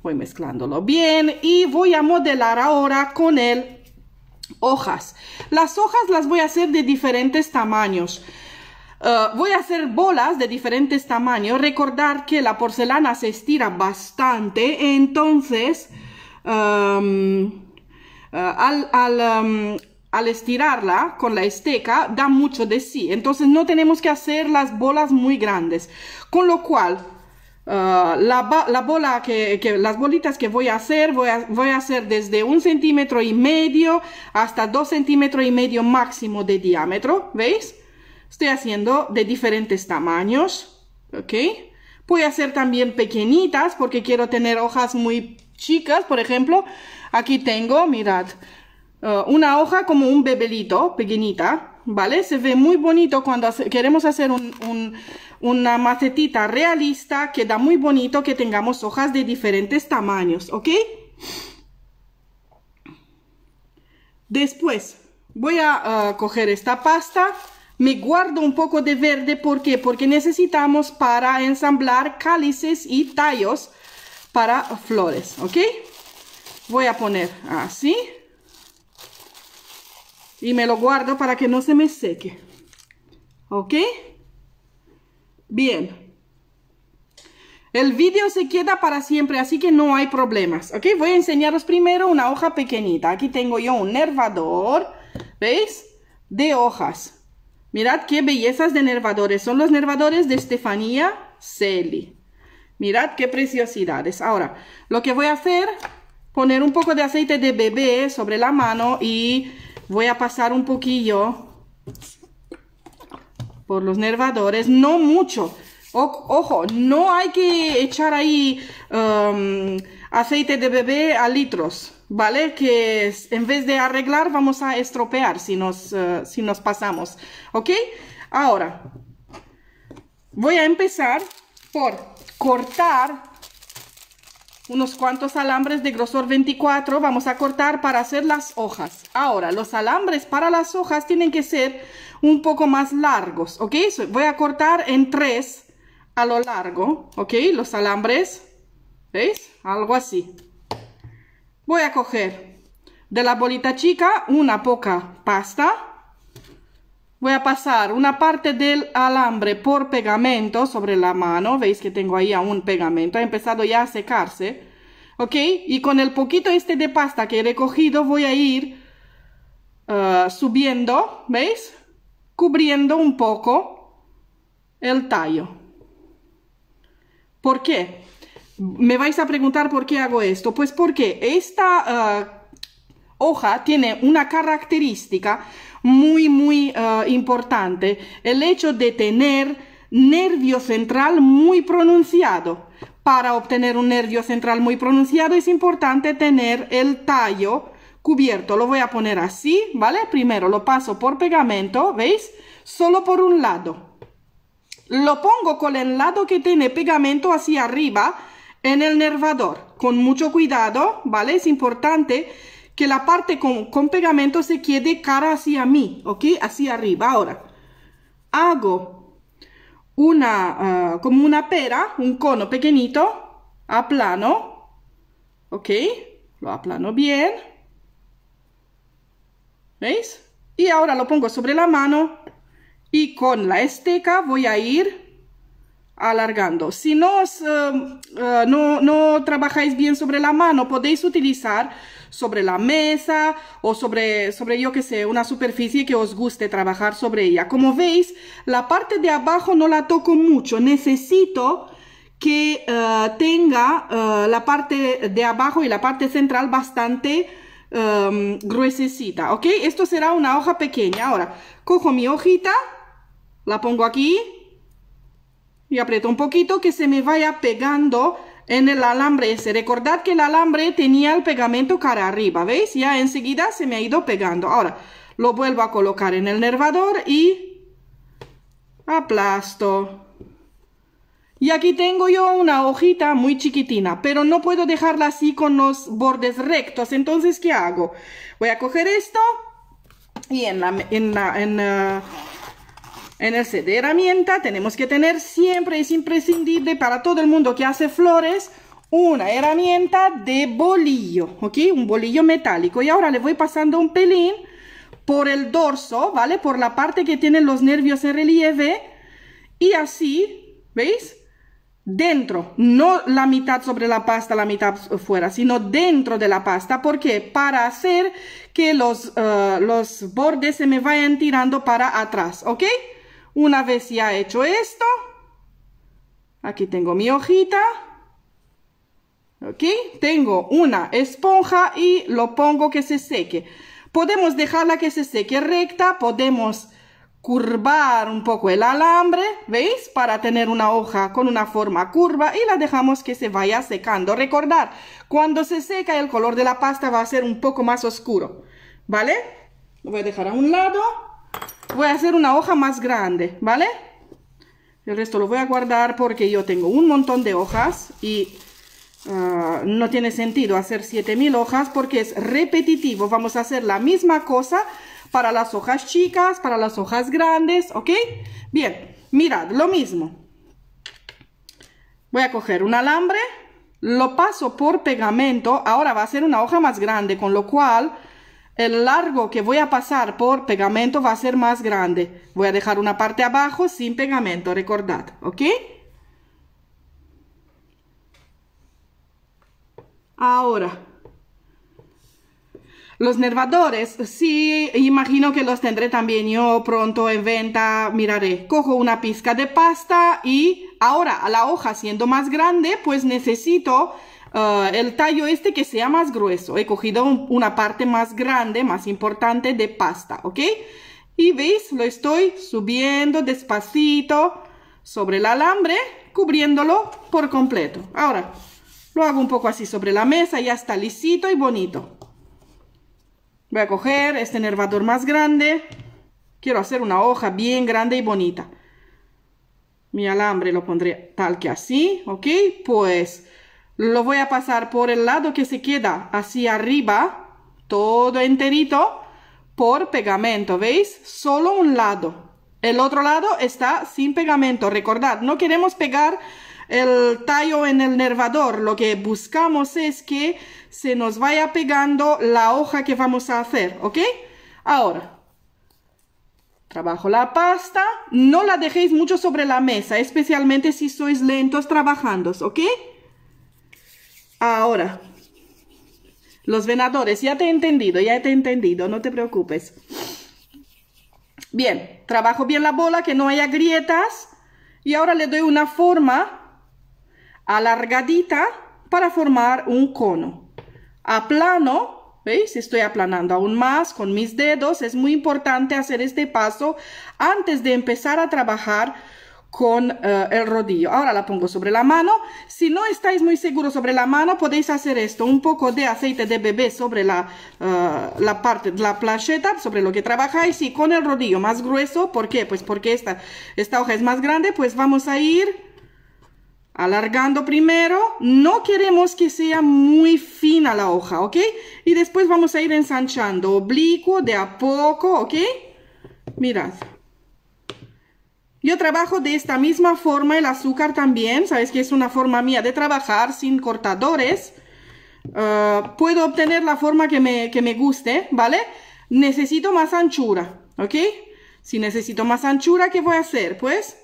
Voy mezclándolo bien y voy a modelar ahora con él hojas. Las hojas las voy a hacer de diferentes tamaños. Eh, voy a hacer bolas de diferentes tamaños. Recordar que la porcelana se estira bastante, entonces... Em, eh, al, em, al, estirarla con la esteca da mucho de sí. Entonces no tenemos que hacer las bolas muy grandes. Con lo cual, eh, la, bola que, las bolitas que voy a hacer, voy a, voy a hacer desde un centímetro y medio hasta dos centímetros y medio máximo de diámetro. ¿Veis? Estoy haciendo de diferentes tamaños. ¿Ok? Voy a hacer también pequeñitas porque quiero tener hojas muy chicas, por ejemplo. Aquí tengo, mirad, eh, una hoja como un bebelito, pequeñita, ¿vale? Se ve muy bonito cuando queremos hacer una macetita realista, queda muy bonito que tengamos hojas de diferentes tamaños, ¿ok? Después voy a eh, coger esta pasta, me guardo un poco de verde, ¿por qué? Porque necesitamos para ensamblar cálices y tallos para flores, ¿ok? voy a poner así y me lo guardo para que no se me seque ok bien el vídeo se queda para siempre así que no hay problemas ok voy a enseñaros primero una hoja pequeñita aquí tengo yo un nervador veis de hojas mirad qué bellezas de nervadores son los nervadores de Estefanía Celi mirad qué preciosidades ahora lo que voy a hacer poner un poco de aceite de bebé sobre la mano y voy a pasar un poquillo por los nervadores, no mucho. ojo, no hay que echar ahí um, aceite de bebé a litros, ¿vale? Que en vez de arreglar vamos a estropear si nos, uh, si nos pasamos, ¿ok? Ahora, voy a empezar por cortar unos cuantos alambres de grosor 24 vamos a cortar para hacer las hojas. Ahora, los alambres para las hojas tienen que ser un poco más largos, ¿ok? voy a cortar en tres a lo largo, ¿ok? Los alambres, ¿veis? Algo así. Voy a coger de la bolita chica una poca pasta, Voy a pasar una parte del alambre por pegamento sobre la mano. Veis que tengo ahí un pegamento. Ha empezado ya a secarse. ¿Ok? Y con el poquito este de pasta que he recogido voy a ir eh, subiendo, ¿veis? Cubriendo un poco el tallo. ¿Por qué? Me vais a preguntar por qué hago esto. Pues porque esta eh, hoja tiene una característica muy, muy ah, importante, el hecho de tener nervio central muy pronunciado. Para obtener un nervio central muy pronunciado es importante tener el tallo cubierto. Lo voy a poner así, ¿vale? Primero lo paso por pegamento, ¿veis? Solo por un lado. Lo pongo con el lado que tiene pegamento hacia arriba en el nervador. Con mucho cuidado, ¿vale? Es importante que la parte con, pegamento se quede cara hacia mí, ¿ok? Hacia arriba. Ahora, hago una, ah, como una pera, un cono pequeñito, a plano ¿ok? Lo aplano bien. ¿Veis? Y ahora lo pongo sobre la mano y con la esteca voy a ir alargando. Si no, eh, eh, no, no trabajáis bien sobre la mano, podéis utilizar sobre la mesa o sobre, sobre yo que sé, una superficie que os guste trabajar sobre ella. Como veis, la parte de abajo no la toco mucho, necesito que eh, tenga eh, la parte de abajo y la parte central bastante um, gruesecita, ¿ok? Esto será una hoja pequeña. Ahora, cojo mi hojita, la pongo aquí y aprieto un poquito que se me vaya pegando en el alambre ese. Recordad que el alambre tenía el pegamento cara arriba, ¿veis? Ya enseguida se me ha ido pegando. Ahora lo vuelvo a colocar en el nervador y aplasto. Y aquí tengo yo una hojita muy chiquitina, pero no puedo dejarla así con los bordes rectos. Entonces, ¿qué hago? Voy a coger esto y en la... En eh, en el set de herramienta tenemos que tener siempre, es imprescindible para todo el mundo que hace flores, una herramienta de bolillo, ¿ok? Un bolillo metálico. Y ahora le voy pasando un pelín por el dorso, ¿vale? Por la parte que tienen los nervios en relieve. Y así, ¿veis? Dentro, no la mitad sobre la pasta, la mitad fuera, sino dentro de la pasta. ¿Por qué? Para hacer que los, eh, los bordes se me vayan tirando para atrás, ¿ok? Una vez ya hecho esto, aquí tengo mi hojita, aquí Tengo una esponja y lo pongo que se seque. Podemos dejarla que se seque recta, podemos curvar un poco el alambre, ¿veis? Para tener una hoja con una forma curva y la dejamos que se vaya secando. Recordar, cuando se seca el color de la pasta va a ser un poco más oscuro, ¿vale? Lo voy a dejar a un lado voy a hacer una hoja más grande, ¿vale? El resto lo voy a guardar porque yo tengo un montón de hojas y ah, no tiene sentido hacer 7000 hojas porque es repetitivo. Vamos a hacer la misma cosa para las hojas chicas, para las hojas grandes, ¿ok? Bien, mirad, lo mismo. Voy a coger un alambre, lo paso por pegamento, ahora va a ser una hoja más grande, con lo cual el largo que voy a pasar por pegamento va a ser más grande. Voy a dejar una parte abajo sin pegamento, recordad, ¿ok? Ahora, los nervadores, sí, imagino que los tendré también yo pronto en venta, miraré. Cojo una pizca de pasta y ahora a la hoja siendo más grande, pues necesito Ah, el tallo este que sea más grueso. He cogido una parte más grande, más importante de pasta, ¿ok? Y veis, lo estoy subiendo despacito sobre el alambre, cubriéndolo por completo. Ahora, lo hago un poco así sobre la mesa, ya está lisito y bonito. Voy a coger este nervador más grande. Quiero hacer una hoja bien grande y bonita. Mi alambre lo pondré tal que así, ¿ok? Pues lo voy a pasar por el lado que se queda hacia arriba, todo enterito, por pegamento, ¿veis? Solo un lado. El otro lado está sin pegamento. Recordad, no queremos pegar el tallo en el nervador. Lo que buscamos es que se nos vaya pegando la hoja que vamos a hacer, ¿ok? Ahora, trabajo la pasta. No la dejéis mucho sobre la mesa, especialmente si sois lentos trabajando, ¿ok? Ahora, los venadores, ya te he entendido, ya te he entendido, no te preocupes. Bien, trabajo bien la bola, que no haya grietas. Y ahora le doy una forma alargadita para formar un cono. Aplano, ¿veis? Estoy aplanando aún más con mis dedos. Es muy importante hacer este paso antes de empezar a trabajar con eh, el rodillo. Ahora la pongo sobre la mano. Si no estáis muy seguros sobre la mano, podéis hacer esto. Un poco de aceite de bebé sobre la, eh, la parte de la plancheta, sobre lo que trabajáis. Y con el rodillo más grueso, ¿por qué? Pues porque esta, esta hoja es más grande, pues vamos a ir alargando primero. No queremos que sea muy fina la hoja, ¿ok? Y después vamos a ir ensanchando oblicuo de a poco, ¿ok? Mirad. Yo trabajo de esta misma forma el azúcar también, sabes que es una forma mía de trabajar sin cortadores. Ah, puedo obtener la forma que me, que me guste, ¿vale? Necesito más anchura, ¿ok? Si necesito más anchura, ¿qué voy a hacer? Pues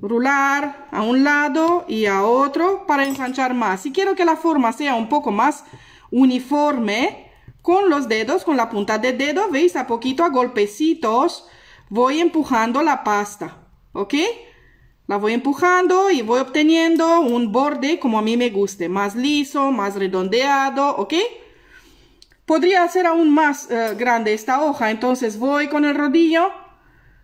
rular a un lado y a otro para ensanchar más. Si quiero que la forma sea un poco más uniforme, con los dedos, con la punta de dedo, veis a poquito, a golpecitos, voy empujando la pasta, ¿ok? La voy empujando y voy obteniendo un borde como a mí me guste, más liso, más redondeado, ¿ok? Podría hacer aún más eh, grande esta hoja, entonces voy con el rodillo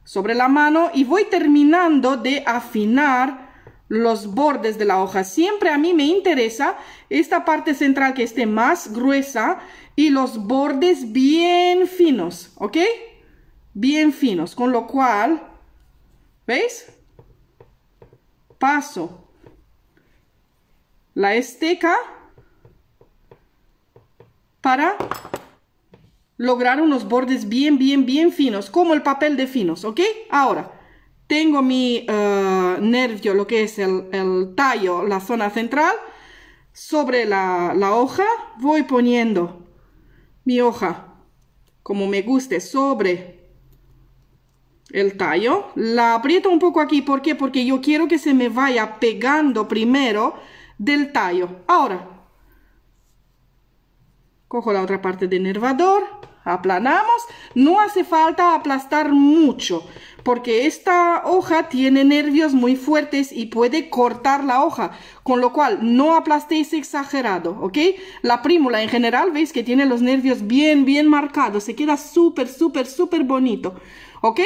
sobre la mano y voy terminando de afinar los bordes de la hoja. Siempre a mí me interesa esta parte central que esté más gruesa y los bordes bien finos, ¿ok? bien finos, con lo cual, ¿veis? Paso la esteca para lograr unos bordes bien, bien, bien finos, como el papel de finos, ¿ok? Ahora, tengo mi eh, nervio, lo que es el, tallo, la zona central, sobre la, la hoja, voy poniendo mi hoja, como me guste, sobre el tallo, la aprieto un poco aquí, ¿por qué? Porque yo quiero que se me vaya pegando primero del tallo. Ahora, cojo la otra parte de nervador, aplanamos, no hace falta aplastar mucho, porque esta hoja tiene nervios muy fuertes y puede cortar la hoja, con lo cual no aplastéis exagerado, ¿ok? La prímula en general, veis que tiene los nervios bien, bien marcados, se queda súper, súper, súper bonito, ¿ok?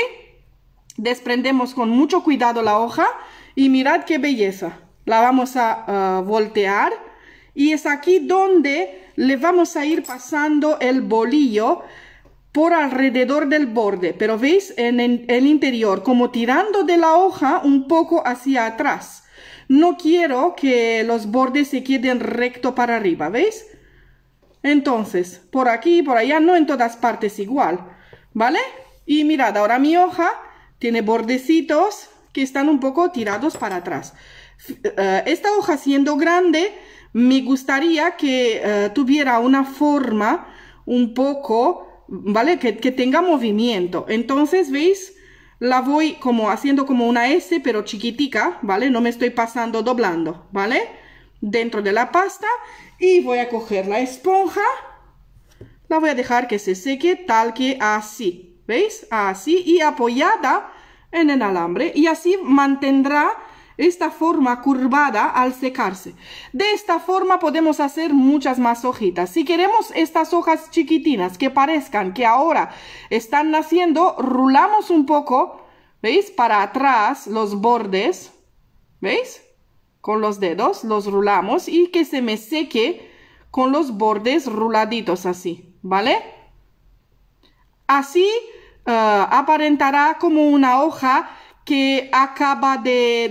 Desprendemos con mucho cuidado la hoja y mirad qué belleza. La vamos a eh, voltear y es aquí donde le vamos a ir pasando el bolillo por alrededor del borde, pero veis en el interior, como tirando de la hoja un poco hacia atrás. No quiero que los bordes se queden recto para arriba, ¿veis? Entonces, por aquí y por allá, no en todas partes igual, ¿vale? Y mirad, ahora mi hoja tiene bordecitos que están un poco tirados para atrás. Eh, esta hoja siendo grande, me gustaría que eh, tuviera una forma un poco, ¿vale? Que, que, tenga movimiento. Entonces, ¿veis? La voy como haciendo como una S, pero chiquitica, ¿vale? No me estoy pasando doblando, ¿vale? Dentro de la pasta. Y voy a coger la esponja. La voy a dejar que se seque tal que así, ¿veis? Así y apoyada en el alambre y así mantendrá esta forma curvada al secarse. De esta forma podemos hacer muchas más hojitas. Si queremos estas hojas chiquitinas que parezcan que ahora están naciendo, rulamos un poco, ¿veis? Para atrás los bordes, ¿veis? Con los dedos los rulamos y que se me seque con los bordes ruladitos así, ¿vale? Así eh, aparentará como una hoja que acaba de,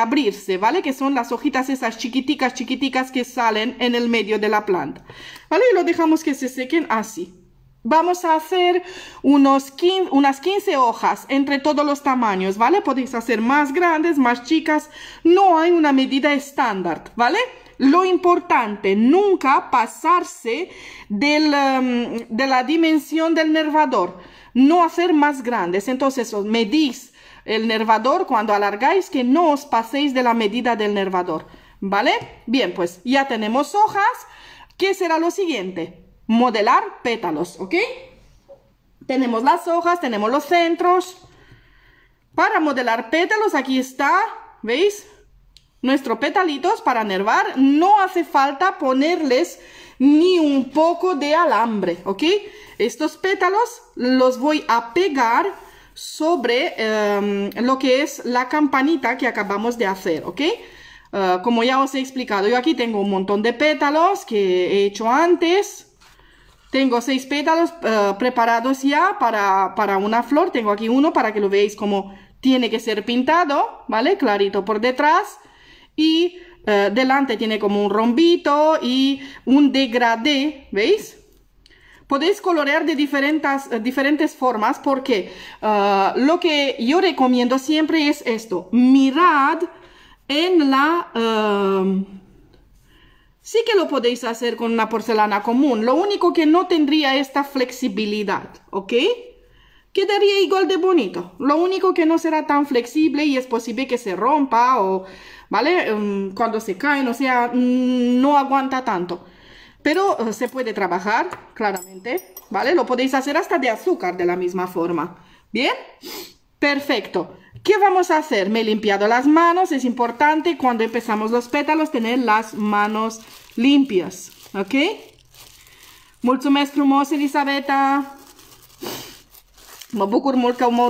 abrirse, ¿vale? Que son las hojitas esas chiquiticas, chiquiticas que salen en el medio de la planta, ¿vale? Y lo dejamos que se sequen así. Vamos a hacer unos unas 15 hojas entre todos los tamaños, ¿vale? Podéis hacer más grandes, más chicas, no hay una medida estándar, ¿vale? Lo importante, nunca pasarse del, em, de la dimensión del nervador no hacer más grandes. Entonces, os medís el nervador cuando alargáis, que no os paséis de la medida del nervador. ¿Vale? Bien, pues ya tenemos hojas. ¿Qué será lo siguiente? Modelar pétalos, ¿ok? Tenemos las hojas, tenemos los centros. Para modelar pétalos, aquí está, ¿veis? Nuestros pétalitos para nervar. No hace falta ponerles ni un poco de alambre, ¿ok? Estos pétalos los voy a pegar sobre em, lo que es la campanita que acabamos de hacer, ¿ok? Eh, como ya os he explicado, yo aquí tengo un montón de pétalos que he hecho antes. Tengo seis pétalos eh, preparados ya para, para una flor. Tengo aquí uno para que lo veáis como tiene que ser pintado, ¿vale? Clarito por detrás. Y eh, delante tiene como un rombito y un degradé, ¿veis? Podéis colorear de diferentes, eh, diferentes formas porque eh, lo que yo recomiendo siempre es esto. Mirad en la... sí que lo podéis hacer con una porcelana común. Lo único que no tendría esta flexibilidad, ¿ok? Quedaría igual de bonito. Lo único que no será tan flexible y es posible que se rompa o ¿vale? Mm, cuando se caen, o sea, mm, no aguanta tanto. Pero eh, se puede trabajar, claramente, ¿vale? Lo podéis hacer hasta de azúcar de la misma forma. ¿Bien? Perfecto. ¿Qué vamos a hacer? Me he limpiado las manos, es importante cuando empezamos los pétalos tener las manos limpias, ¿ok? Mulțumesc frumos, Elisabeta! Mă bucur mult că mă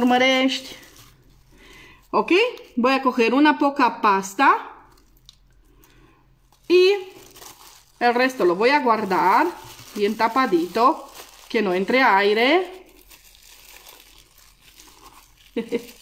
¿Ok? Voy a coger una poca pasta y el resto lo voy a guardar bien tapadito, que no entre aire.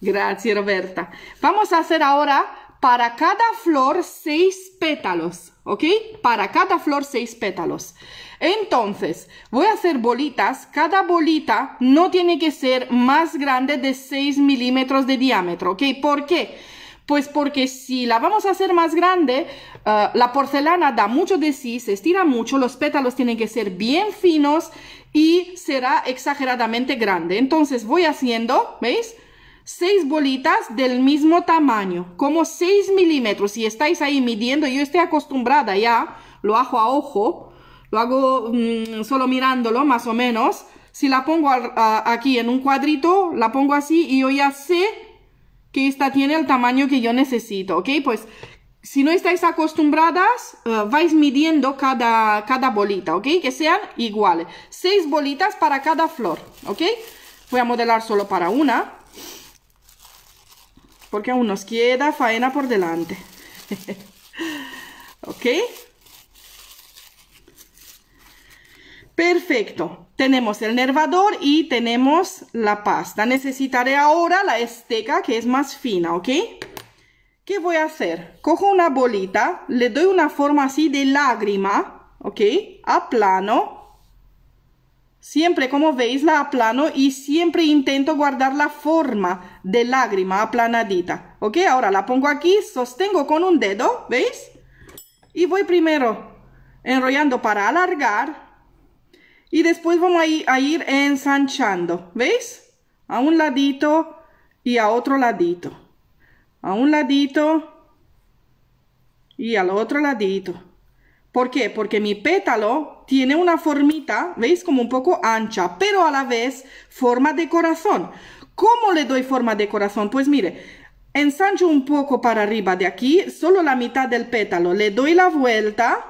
Gracias, Roberta. Vamos a hacer ahora para cada flor seis pétalos, ¿ok? Para cada flor seis pétalos. Entonces, voy a hacer bolitas. Cada bolita no tiene que ser más grande de 6 milímetros de diámetro, ¿ok? ¿Por qué? Pues porque si la vamos a hacer más grande, eh, la porcelana da mucho de sí, se estira mucho, los pétalos tienen que ser bien finos y será exageradamente grande. Entonces voy haciendo, ¿veis? Seis bolitas del mismo tamaño, como 6 milímetros. Si estáis ahí midiendo, yo estoy acostumbrada ya, lo hago a ojo, lo hago mm, solo mirándolo más o menos. Si la pongo aquí en un cuadrito, la pongo así y yo ya sé que esta tiene el tamaño que yo necesito, ¿ok? Pues si no estáis acostumbradas, eh, vais midiendo cada, cada bolita, ¿ok? Que sean iguales. Seis bolitas para cada flor, ¿ok? Voy a modelar solo para una, porque aún nos queda faena por delante. ¿Ok? Perfecto. Tenemos el nervador y tenemos la pasta. Necesitaré ahora la esteca que es más fina, ¿ok? ¿Qué voy a hacer? Cojo una bolita, le doy una forma así de lágrima, ¿ok? plano, Siempre, como veis, la aplano y siempre intento guardar la forma de lágrima aplanadita. ¿Ok? Ahora la pongo aquí, sostengo con un dedo, ¿veis? Y voy primero enrollando para alargar y después vamos a ir, ensanchando, ¿veis? A un ladito y a otro ladito. A un ladito y al otro ladito. ¿Por qué? Porque mi pétalo tiene una formita, ¿veis? Como un poco ancha, pero a la vez forma de corazón. ¿Cómo le doy forma de corazón? Pues mire, ensancho un poco para arriba de aquí, solo la mitad del pétalo, le doy la vuelta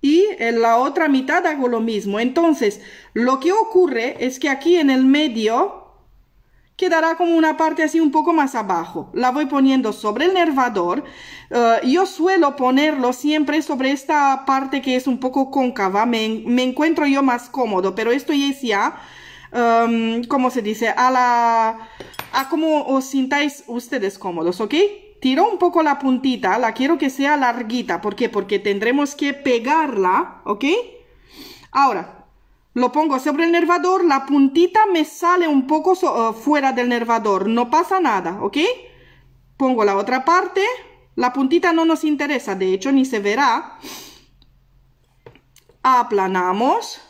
y en la otra mitad hago lo mismo. Entonces, lo que ocurre es que aquí en el medio quedará como una parte así un poco más abajo. La voy poniendo sobre el nervador. Eh, yo suelo ponerlo siempre sobre esta parte que es un poco cóncava. Me, encuentro yo más cómodo, pero esto ya es ya, em, ¿cómo se dice? A la... a cómo os sintáis ustedes cómodos, ¿ok? Tiro un poco la puntita, la quiero que sea larguita. ¿Por qué? Porque tendremos que pegarla, ¿ok? Ahora, lo pongo sobre el nervador, la puntita me sale un poco eh, fuera del nervador, no pasa nada, ¿ok? Pongo la otra parte, la puntita no nos interesa, de hecho ni se verá. Aplanamos,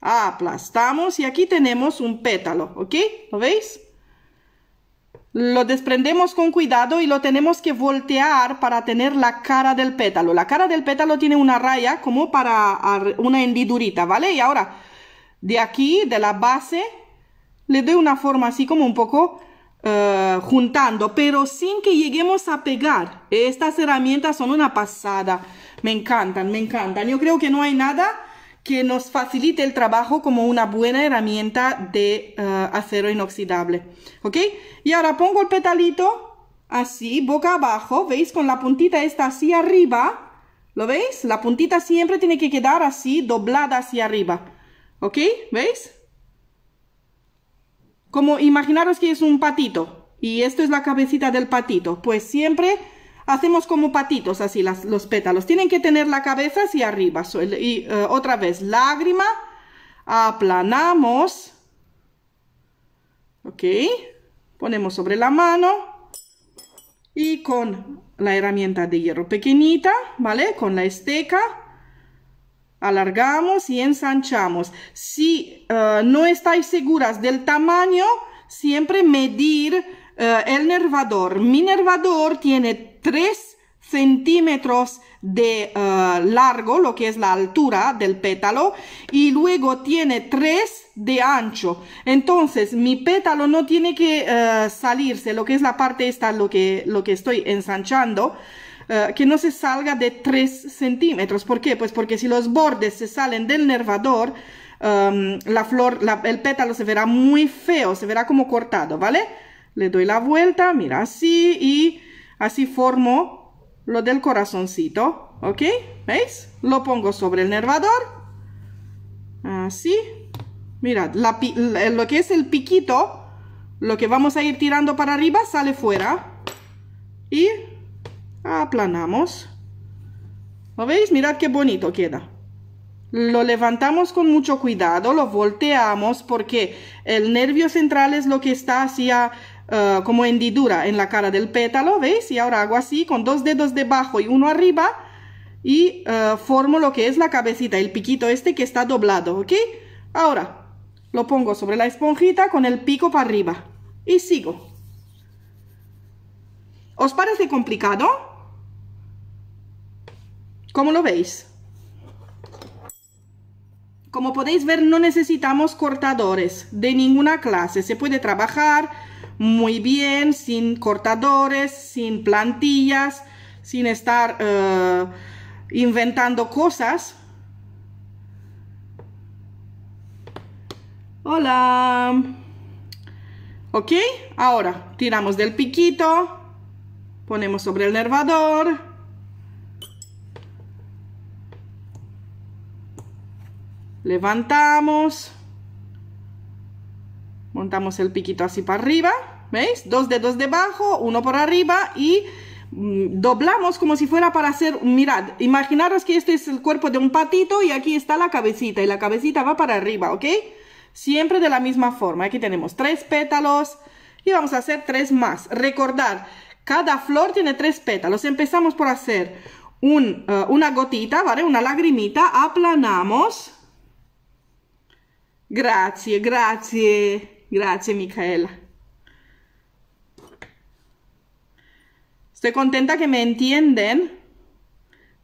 aplastamos y aquí tenemos un pétalo, ¿ok? ¿Lo veis? Lo desprendemos con cuidado y lo tenemos que voltear para tener la cara del pétalo. La cara del pétalo tiene una raya como para una hendidurita, ¿vale? Y ahora, de aquí, de la base, le doy una forma así como un poco eh, juntando, pero sin que lleguemos a pegar. Estas herramientas son una pasada. Me encantan, me encantan. Yo creo que no hay nada que nos facilite el trabajo como una buena herramienta de eh, acero inoxidable. ¿Ok? Y ahora pongo el petalito así, boca abajo, ¿veis? Con la puntita esta así arriba, ¿lo veis? La puntita siempre tiene que quedar así, doblada hacia arriba. ¿Ok? ¿Veis? Como imaginaros que es un patito y esto es la cabecita del patito, pues siempre hacemos como patitos así las, los pétalos. Tienen que tener la cabeza hacia arriba. Y eh, otra vez, lágrima, aplanamos. Ok, ponemos sobre la mano y con la herramienta de hierro pequeñita, ¿vale? Con la esteca alargamos y ensanchamos. Si eh, no estáis seguras del tamaño, siempre medir eh, el nervador. Mi nervador tiene 3 centímetros de eh, largo, lo que es la altura del pétalo, y luego tiene 3 de ancho. Entonces, mi pétalo no tiene que eh, salirse, lo que es la parte esta, lo que, lo que estoy ensanchando, que no se salga de 3 centímetros. ¿Por qué? Pues porque si los bordes se salen del nervador, em, la flor, el pétalo se verá muy feo, se verá como cortado, ¿vale? le doy la vuelta, mira así y así formo lo del corazoncito, ¿ok? ¿Veis? Lo pongo sobre el nervador, así. Mirad, lo que es el piquito, lo que vamos a ir tirando para arriba sale fuera y aplanamos. ¿Lo veis? Mirad qué bonito queda. Lo levantamos con mucho cuidado, lo volteamos porque el nervio central es lo que está hacia Ah, como hendidura en la cara del pétalo, ¿veis? Y ahora hago así con dos dedos debajo y uno arriba y ah, formo lo que es la cabecita, el piquito este que está doblado, ¿ok? Ahora lo pongo sobre la esponjita con el pico para arriba y sigo. ¿Os parece complicado? ¿Cómo lo veis? Como podéis ver, no necesitamos cortadores de ninguna clase. Se puede trabajar muy bien, sin cortadores, sin plantillas, sin estar eh, inventando cosas. Hola. ¿Ok? Ahora tiramos del piquito, ponemos sobre el nervador. levantamos montamos el piquito así para arriba, ¿veis? Dos dedos debajo, uno por arriba y mm, doblamos como si fuera para hacer, mirad, imaginaros que este es el cuerpo de un patito y aquí está la cabecita y la cabecita va para arriba, ¿ok? Siempre de la misma forma, aquí tenemos tres pétalos y vamos a hacer tres más. Recordar, cada flor tiene tres pétalos, empezamos por hacer eh, una gotita, ¿vale? Una lagrimita, aplanamos. Grazie, grazie. Gracias, Micaela. Estoy contenta que me entienden.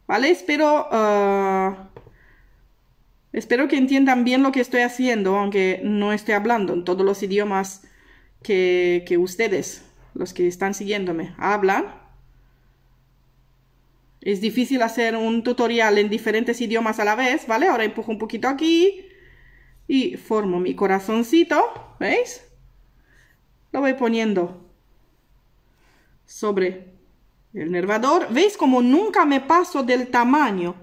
¿Vale? Espero... Ah, espero que entiendan bien lo que estoy haciendo, aunque no estoy hablando en todos los idiomas que, que ustedes, los que están siguiéndome, hablan. Es difícil hacer un tutorial en diferentes idiomas a la vez, ¿vale? Ahora empujo un poquito aquí, y formo mi corazoncito, ¿veis? Lo voy poniendo sobre el nervador. ¿Veis como nunca me paso del tamaño?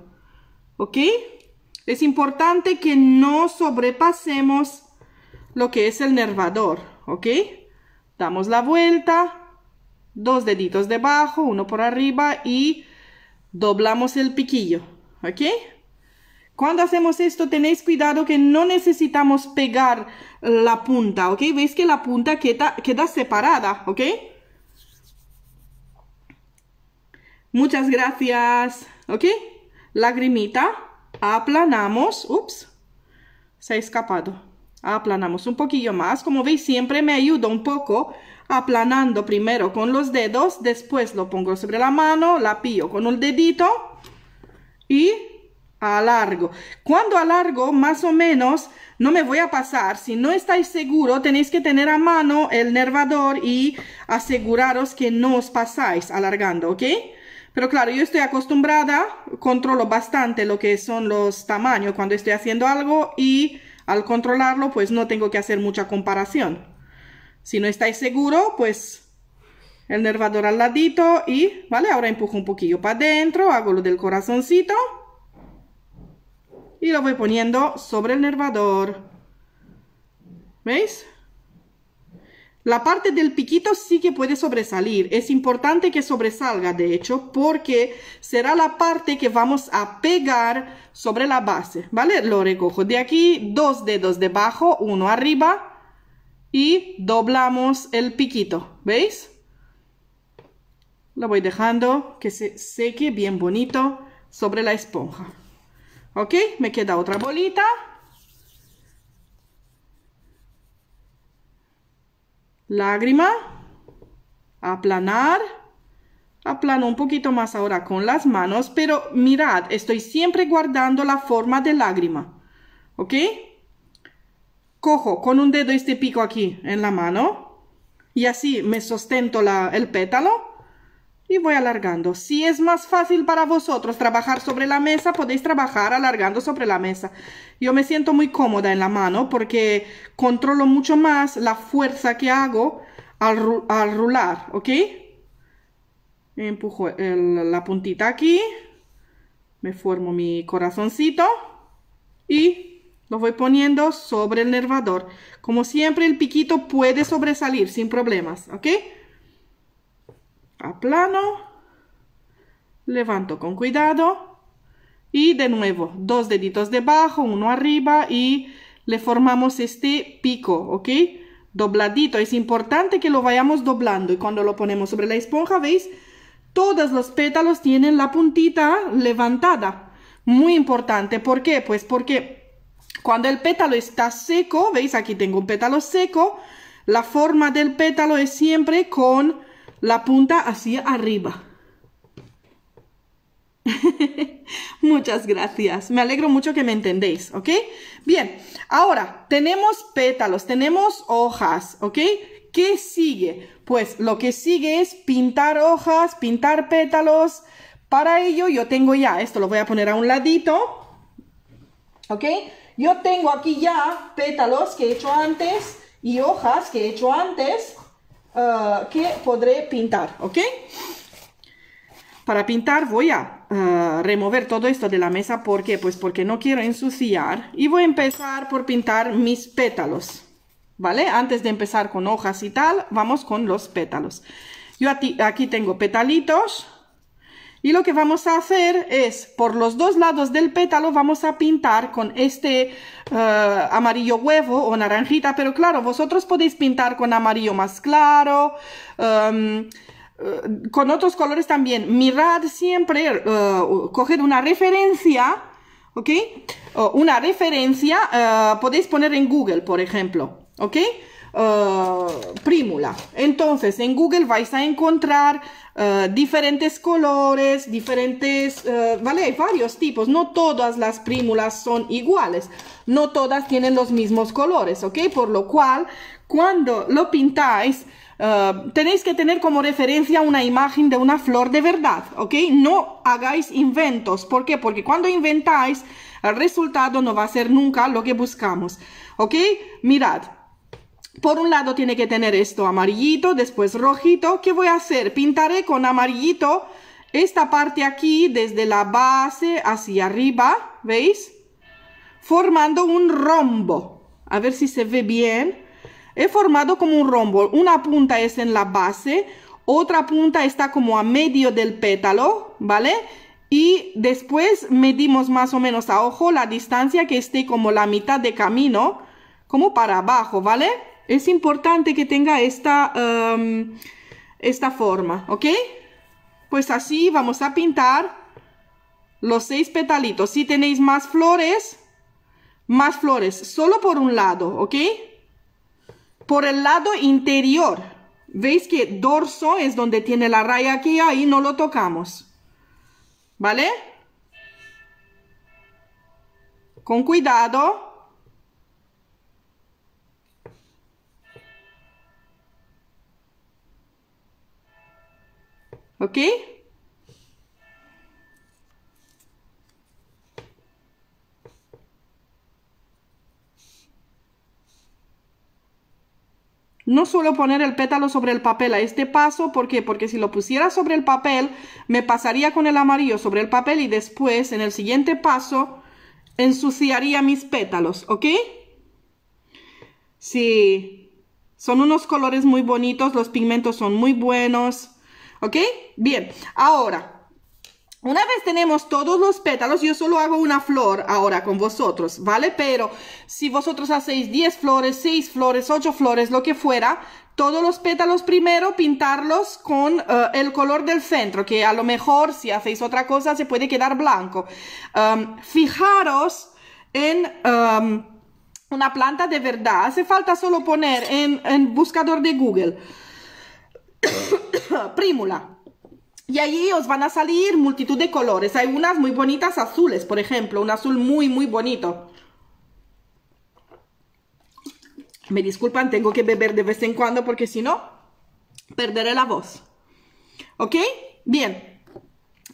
¿Ok? Es importante que no sobrepasemos lo que es el nervador, ¿ok? Damos la vuelta, dos deditos debajo, uno por arriba y doblamos el piquillo, ¿ok? Cuando hacemos esto, tenéis cuidado que no necesitamos pegar la punta, ¿ok? Veis que la punta queda, separada, ¿ok? Muchas gracias, ¿ok? Lagrimita, aplanamos, ups, se ha escapado. Aplanamos un poquillo más, como veis siempre me ayuda un poco aplanando primero con los dedos, después lo pongo sobre la mano, la pillo con el dedito y alargo. Cuando alargo, más o menos, no me voy a pasar. Si no estáis seguro, tenéis que tener a mano el nervador y aseguraros que no os pasáis alargando, ¿ok? Pero claro, yo estoy acostumbrada, controlo bastante lo que son los tamaños cuando estoy haciendo algo y al controlarlo, pues no tengo que hacer mucha comparación. Si no estáis seguro, pues el nervador al ladito y, ¿vale? Ahora empujo un poquillo para adentro, hago lo del corazoncito y lo voy poniendo sobre el nervador. ¿Veis? La parte del piquito sí que puede sobresalir. Es importante que sobresalga, de hecho, porque será la parte que vamos a pegar sobre la base, ¿vale? Lo recojo de aquí, dos dedos debajo, uno arriba y doblamos el piquito, ¿veis? Lo voy dejando que se seque bien bonito sobre la esponja. ¿Ok? Me queda otra bolita. Lágrima. Aplanar. Aplano un poquito más ahora con las manos, pero mirad, estoy siempre guardando la forma de lágrima. ¿Ok? Cojo con un dedo este pico aquí en la mano y así me sostento el pétalo y voy alargando. Si es más fácil para vosotros trabajar sobre la mesa, podéis trabajar alargando sobre la mesa. Yo me siento muy cómoda en la mano porque controlo mucho más la fuerza que hago al, rular, ¿ok? Empujo la puntita aquí, me formo mi corazoncito y lo voy poniendo sobre el nervador. Como siempre, el piquito puede sobresalir sin problemas, ¿ok? plano levanto con cuidado y de nuevo dos deditos debajo, uno arriba y le formamos este pico, ¿ok? Dobladito, es importante que lo vayamos doblando y cuando lo ponemos sobre la esponja, ¿veis? Todos los pétalos tienen la puntita levantada. Muy importante, ¿por qué? Pues porque cuando el pétalo está seco, ¿veis? Aquí tengo un pétalo seco, la forma del pétalo es siempre con la punta hacia arriba. Muchas gracias. Me alegro mucho que me entendéis, ¿ok? Bien, ahora tenemos pétalos, tenemos hojas, ¿ok? ¿Qué sigue? Pues lo que sigue es pintar hojas, pintar pétalos. Para ello yo tengo ya, esto lo voy a poner a un ladito, ¿ok? Yo tengo aquí ya pétalos que he hecho antes y hojas que he hecho antes. Ah, que podré pintar, ¿ok? Para pintar voy a ah, remover todo esto de la mesa, porque Pues porque no quiero ensuciar y voy a empezar por pintar mis pétalos, ¿vale? Antes de empezar con hojas y tal, vamos con los pétalos. Yo aquí tengo petalitos, y lo que vamos a hacer es, por los dos lados del pétalo, vamos a pintar con este eh, amarillo huevo o naranjita, pero claro, vosotros podéis pintar con amarillo más claro, em, eh, con otros colores también. Mirad siempre, eh, coged una referencia, ¿ok? una referencia, podéis poner en Google, por ejemplo, ¿ok? Uh, prímula Entonces, en Google vais a encontrar uh, diferentes colores, diferentes, uh, ¿vale? Hay varios tipos. No todas las prímulas son iguales. No todas tienen los mismos colores, ¿ok? Por lo cual, cuando lo pintáis, tenéis que tener como referencia una imagen de una flor de verdad, ¿ok? No hagáis inventos. ¿Por qué? Porque cuando inventáis, el resultado no va a ser nunca lo que buscamos, ¿ok? Mirad, por un lado tiene que tener esto amarillito, después rojito. ¿Qué voy a hacer? Pintaré con amarillito esta parte aquí desde la base hacia arriba, ¿veis? Formando un rombo. A ver si se ve bien. He formado como un rombo. Una punta es en la base, otra punta está como a medio del pétalo, ¿vale? Y después medimos más o menos a ojo la distancia que esté como la mitad de camino, como para abajo, ¿vale? Es importante que tenga esta, um, esta forma, ¿ok? Pues así vamos a pintar los seis petalitos. Si tenéis más flores, más flores, solo por un lado, ¿ok? Por el lado interior. ¿Veis que dorso es donde tiene la raya aquí? Ahí no lo tocamos. ¿Vale? Con cuidado. ¿Ok? No suelo poner el pétalo sobre el papel a este paso, ¿por qué? Porque si lo pusiera sobre el papel, me pasaría con el amarillo sobre el papel y después, en el siguiente paso, ensuciaría mis pétalos, ¿ok? Sí, son unos colores muy bonitos, los pigmentos son muy buenos. ¿Ok? Bien, ahora... Una vez tenemos todos los pétalos, yo solo hago una flor ahora con vosotros, ¿vale? Pero si vosotros hacéis 10 flores, 6 flores, 8 flores, lo que fuera, todos los pétalos primero pintarlos con eh, el color del centro, que a lo mejor si hacéis otra cosa se puede quedar blanco. Em, fijaros en... Em, una planta de verdad, hace falta solo poner en buscador de Google Prímula. Y allí os van a salir multitud de colores. Hay unas muy bonitas azules, por ejemplo. Un azul muy, muy bonito. Me disculpan, tengo que beber de vez en cuando porque si no, perderé la voz. ¿Ok? Bien.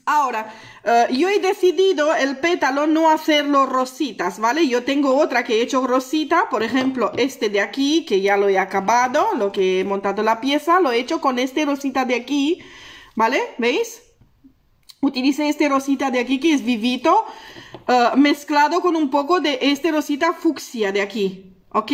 Ahora, eh, yo he decidido el pétalo no hacerlo rositas, ¿vale? Yo tengo otra que he hecho rosita, por ejemplo, este de aquí, que ya lo he acabado, lo que he montado la pieza, lo he hecho con este rosita de aquí, ¿vale? ¿Veis? Utilicé este rosita de aquí, que es vivito, eh, mezclado con un poco de este rosita fucsia de aquí, ¿ok?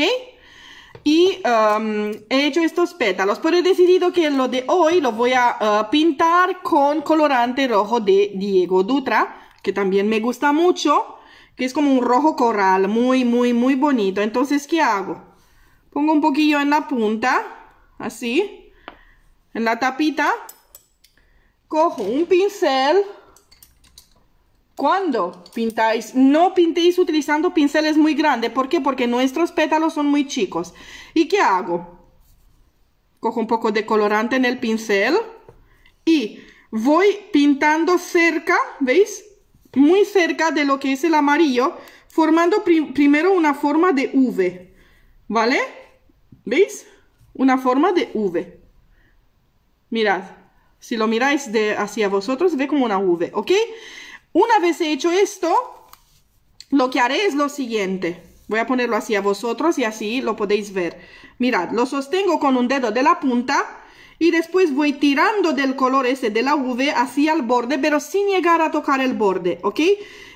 y um, he hecho estos pétalos, pero he decidido que lo de hoy lo voy a uh, pintar con colorante rojo de Diego Dutra, que también me gusta mucho, que es como un rojo coral, muy, muy, muy bonito. Entonces, ¿qué hago? Pongo un poquillo en la punta, así, en la tapita, cojo un pincel cuando pintáis, no pintéis utilizando pinceles muy grandes. ¿Por qué? Porque nuestros pétalos son muy chicos. ¿Y qué hago? Cojo un poco de colorante en el pincel y voy pintando cerca, ¿veis? Muy cerca de lo que es el amarillo, formando primero una forma de V, ¿vale? ¿Veis? Una forma de V. Mirad, si lo miráis de hacia vosotros, ve como una V, ¿ok? Una vez he hecho esto, lo que haré es lo siguiente. Voy a ponerlo así a vosotros y así lo podéis ver. Mirad, lo sostengo con un dedo de la punta y después voy tirando del color ese de la V hacia el borde, pero sin llegar a tocar el borde, ¿ok?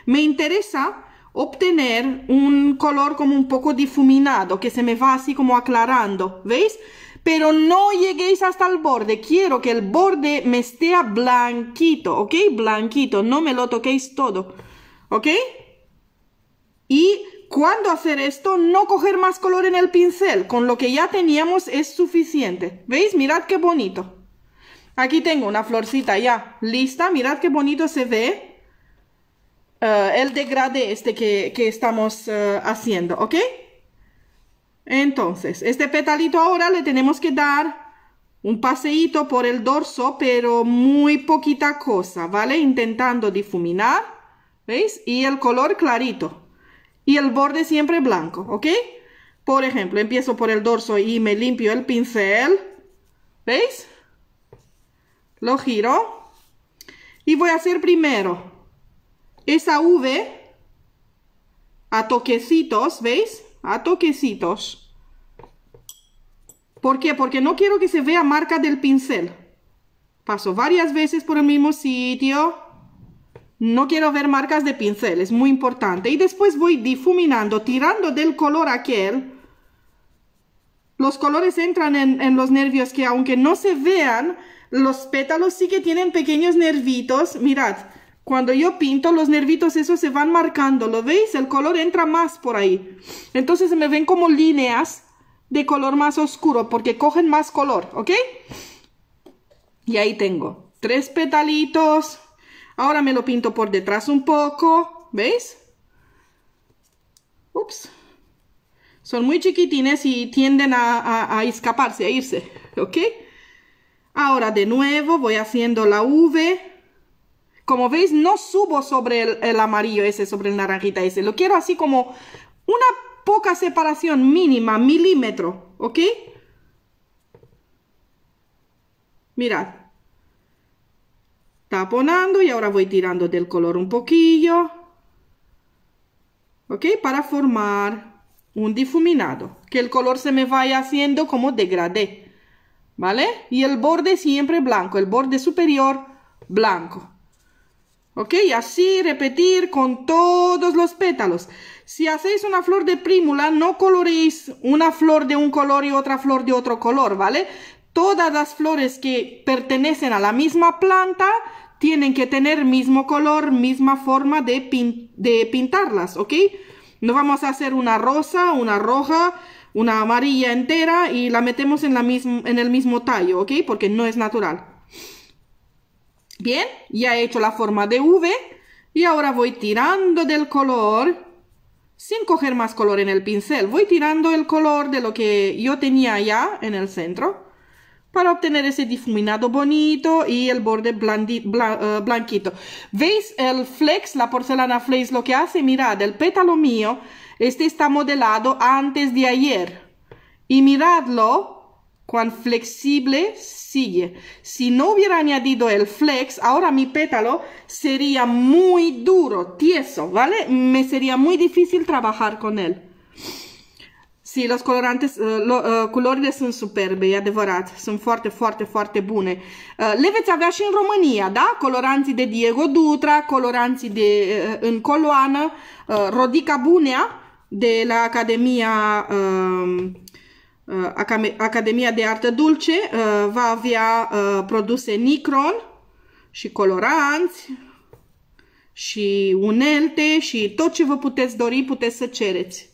Me interesa obtener un color como un poco difuminado, que se me va así como aclarando, ¿veis? pero no lleguéis hasta el borde. Quiero que el borde me esté blanquito, ¿ok? Blanquito, no me lo toquéis todo, ¿ok? Y cuando hacer esto, no coger más color en el pincel, con lo que ya teníamos es suficiente. ¿Veis? Mirad qué bonito. Aquí tengo una florcita ya lista, mirad qué bonito se ve. Eh, el degradé este que, estamos eh, haciendo, ¿ok? Entonces, este petalito ahora le tenemos que dar un paseíto por el dorso, pero muy poquita cosa, ¿vale? Intentando difuminar, ¿veis? Y el color clarito. Y el borde siempre blanco, ¿ok? Por ejemplo, empiezo por el dorso y me limpio el pincel, ¿veis? Lo giro. Y voy a hacer primero esa V a toquecitos, ¿veis? a toquecitos. ¿Por qué? Porque no quiero que se vea marca del pincel. Paso varias veces por el mismo sitio. No quiero ver marcas de pincel, es muy importante. Y después voy difuminando, tirando del color aquel. Los colores entran en, en los nervios que aunque no se vean, los pétalos sí que tienen pequeños nervitos. Mirad, cuando yo pinto, los nervitos esos se van marcando, ¿lo veis? El color entra más por ahí. Entonces se me ven como líneas de color más oscuro, porque cogen más color, ¿ok? Y ahí tengo tres petalitos. Ahora me lo pinto por detrás un poco, ¿veis? Ups. Son muy chiquitines y tienden a, a escaparse, a irse, ¿ok? Ahora de nuevo voy haciendo la V como veis, no subo sobre el, amarillo ese, sobre el naranjita ese. Lo quiero así como una poca separación mínima, milímetro, ¿ok? Mirad. Taponando y ahora voy tirando del color un poquillo. ¿Ok? Para formar un difuminado. Que el color se me vaya haciendo como degradé. ¿Vale? Y el borde siempre blanco, el borde superior blanco. ¿Ok? Así repetir con todos los pétalos. Si hacéis una flor de prímula, no coloréis una flor de un color y otra flor de otro color, ¿vale? Todas las flores que pertenecen a la misma planta tienen que tener mismo color, misma forma de, de pintarlas, ¿ok? No vamos a hacer una rosa, una roja, una amarilla entera y la metemos en, la en el mismo tallo, ¿ok? Porque no es natural. Bien, ya he hecho la forma de V y ahora voy tirando del color sin coger más color en el pincel. Voy tirando el color de lo que yo tenía ya en el centro para obtener ese difuminado bonito y el borde eh, blanquito. ¿Veis el flex, la porcelana flex, lo que hace? Mirad, el pétalo mío, este está modelado antes de ayer. Y miradlo, cuán flexible sigue. Si no hubiera añadido el flex, ahora mi pétalo sería muy duro, tieso, ¿vale? Me sería muy difícil trabajar con él. Sí, los colorantes, uh, lo, uh, eh, culorile sunt superbe, e adevărat. Sunt foarte, foarte, foarte bune. Uh, le veți avea și în România, da? Coloranții de Diego Dutra, coloranții de, uh, în coloană, uh, Rodica Bunea, de la Academia... Uh, Uh, Academia de Artă Dulce uh, va avea uh, produse Nicron și coloranți și unelte și tot ce vă puteți dori puteți să cereți.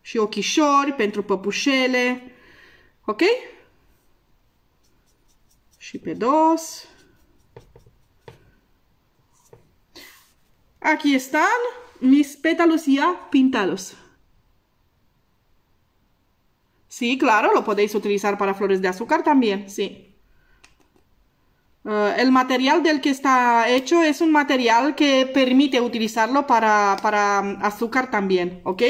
Și ochișori pentru păpușele. Ok? Și pe dos. Aqui están mis pétalos ya pintados. Sí, claro, lo podéis utilizar para flores de azúcar también, sí. Eh, el material del que está hecho es un material que permite utilizarlo para, para mm, azúcar también, ¿ok?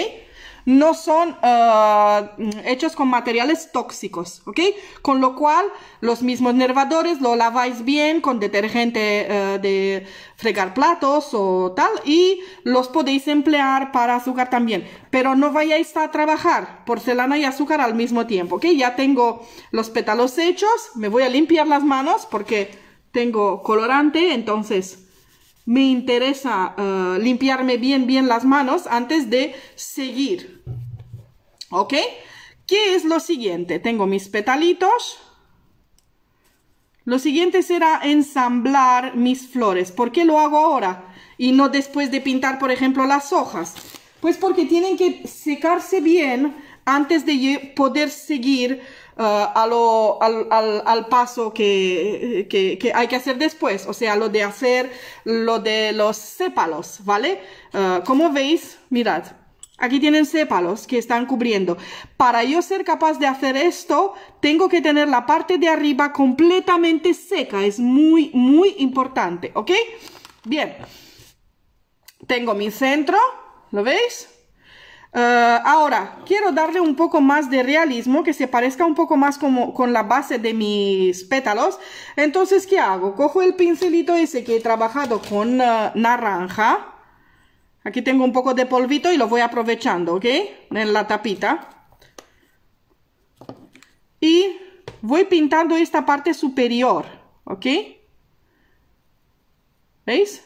no son ah, hechos con materiales tóxicos, ¿ok? Con lo cual, los mismos nervadores lo laváis bien con detergente eh, de fregar platos o tal, y los podéis emplear para azúcar también. Pero no vayáis a trabajar porcelana y azúcar al mismo tiempo, ¿ok? Ya tengo los pétalos hechos, me voy a limpiar las manos porque tengo colorante, entonces me interesa eh, limpiarme bien, bien las manos antes de seguir. ¿Ok? ¿Qué es lo siguiente? Tengo mis petalitos. Lo siguiente será ensamblar mis flores. ¿Por qué lo hago ahora? Y no después de pintar, por ejemplo, las hojas. Pues porque tienen que secarse bien antes de poder seguir ah, al, paso que, hay que hacer después, o sea, lo de hacer lo de los sépalos, ¿vale? Ah, como veis, mirad, aquí tienen sépalos que están cubriendo. Para yo ser capaz de hacer esto, tengo que tener la parte de arriba completamente seca, es muy, muy importante, ¿ok? Bien, tengo mi centro, ¿lo veis? Eh, ahora, quiero darle un poco más de realismo, que se parezca un poco más como con la base de mis pétalos. Entonces, ¿qué hago? Cojo el pincelito ese que he trabajado con eh, naranja. Aquí tengo un poco de polvito y lo voy aprovechando, ¿ok? En la tapita. Y voy pintando esta parte superior, ¿ok? ¿Veis?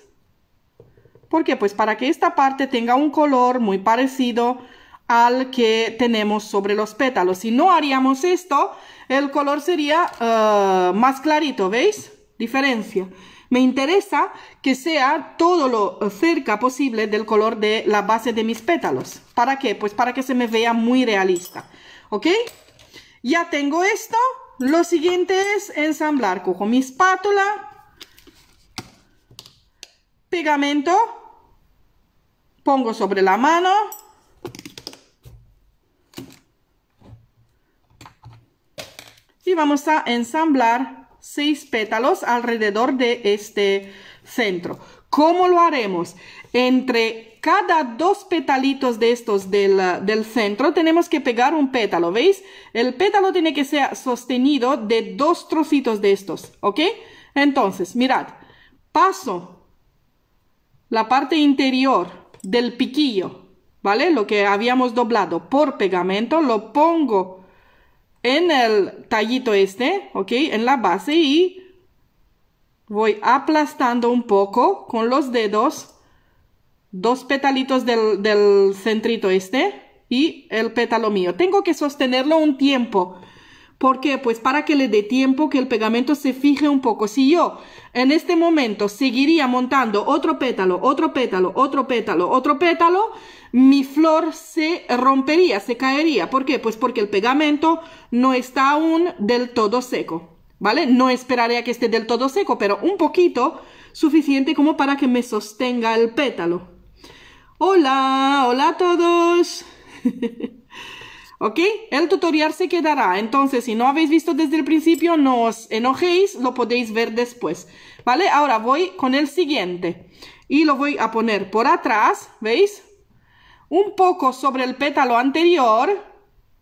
¿Por qué? Pues para que esta parte tenga un color muy parecido al que tenemos sobre los pétalos. Si no haríamos esto, el color sería eh, más clarito, ¿veis? Diferencia. Me interesa que sea todo lo cerca posible del color de la base de mis pétalos. ¿Para qué? Pues para que se me vea muy realista. ¿Ok? Ya tengo esto. Lo siguiente es ensamblar. Cojo mi espátula, pegamento, pongo sobre la mano y vamos a ensamblar seis pétalos alrededor de este centro. ¿Cómo lo haremos? Entre cada dos petalitos de estos del, del, centro tenemos que pegar un pétalo, ¿veis? El pétalo tiene que ser sostenido de dos trocitos de estos, ¿ok? Entonces, mirad, paso la parte interior del piquillo, ¿vale? Lo que habíamos doblado por pegamento, lo pongo en el tallito este, ¿ok? En la base y voy aplastando un poco con los dedos dos petalitos del, del centrito este y el pétalo mío. Tengo que sostenerlo un tiempo ¿Por qué? Pues para que le dé tiempo que el pegamento se fije un poco. Si yo en este momento seguiría montando otro pétalo, otro pétalo, otro pétalo, otro pétalo, mi flor se rompería, se caería. ¿Por qué? Pues porque el pegamento no está aún del todo seco, ¿vale? No esperaría que esté del todo seco, pero un poquito suficiente como para que me sostenga el pétalo. Hola, hola a todos. ¿Ok? El tutorial se quedará. Entonces, si no habéis visto desde el principio, no os enojéis, lo podéis ver después. ¿Vale? Ahora voy con el siguiente. Y lo voy a poner por atrás, ¿veis? Un poco sobre el pétalo anterior,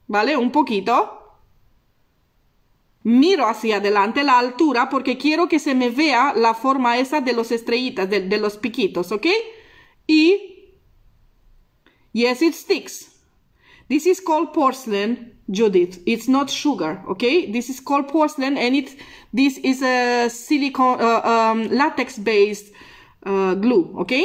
¿vale? Un poquito. Miro hacia adelante la altura porque quiero que se me vea la forma esa de los estrellitas, de, de los piquitos, ¿ok? Y... Yes, it sticks. This is called porcelain, Judith. It's not sugar, okay? This is called porcelain and it, this is a silicone, uh, um, latex based uh, glue, okay?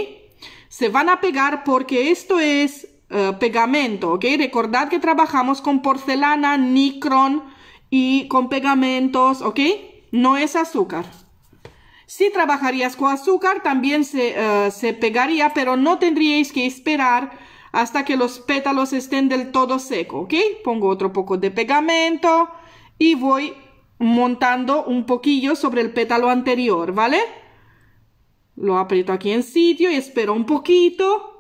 Se van a pegar porque esto es uh, pegamento, ok? Recordad que trabajamos con porcelana, nicron y con pegamentos, ok? No es azúcar. Si trabajarías con azúcar, también se, se pegaría, pero no tendríais que esperar hasta que los pétalos estén del todo seco, ¿ok? Pongo otro poco de pegamento y voy montando un poquillo sobre el pétalo anterior, ¿vale? Lo aprieto aquí en sitio y espero un poquito.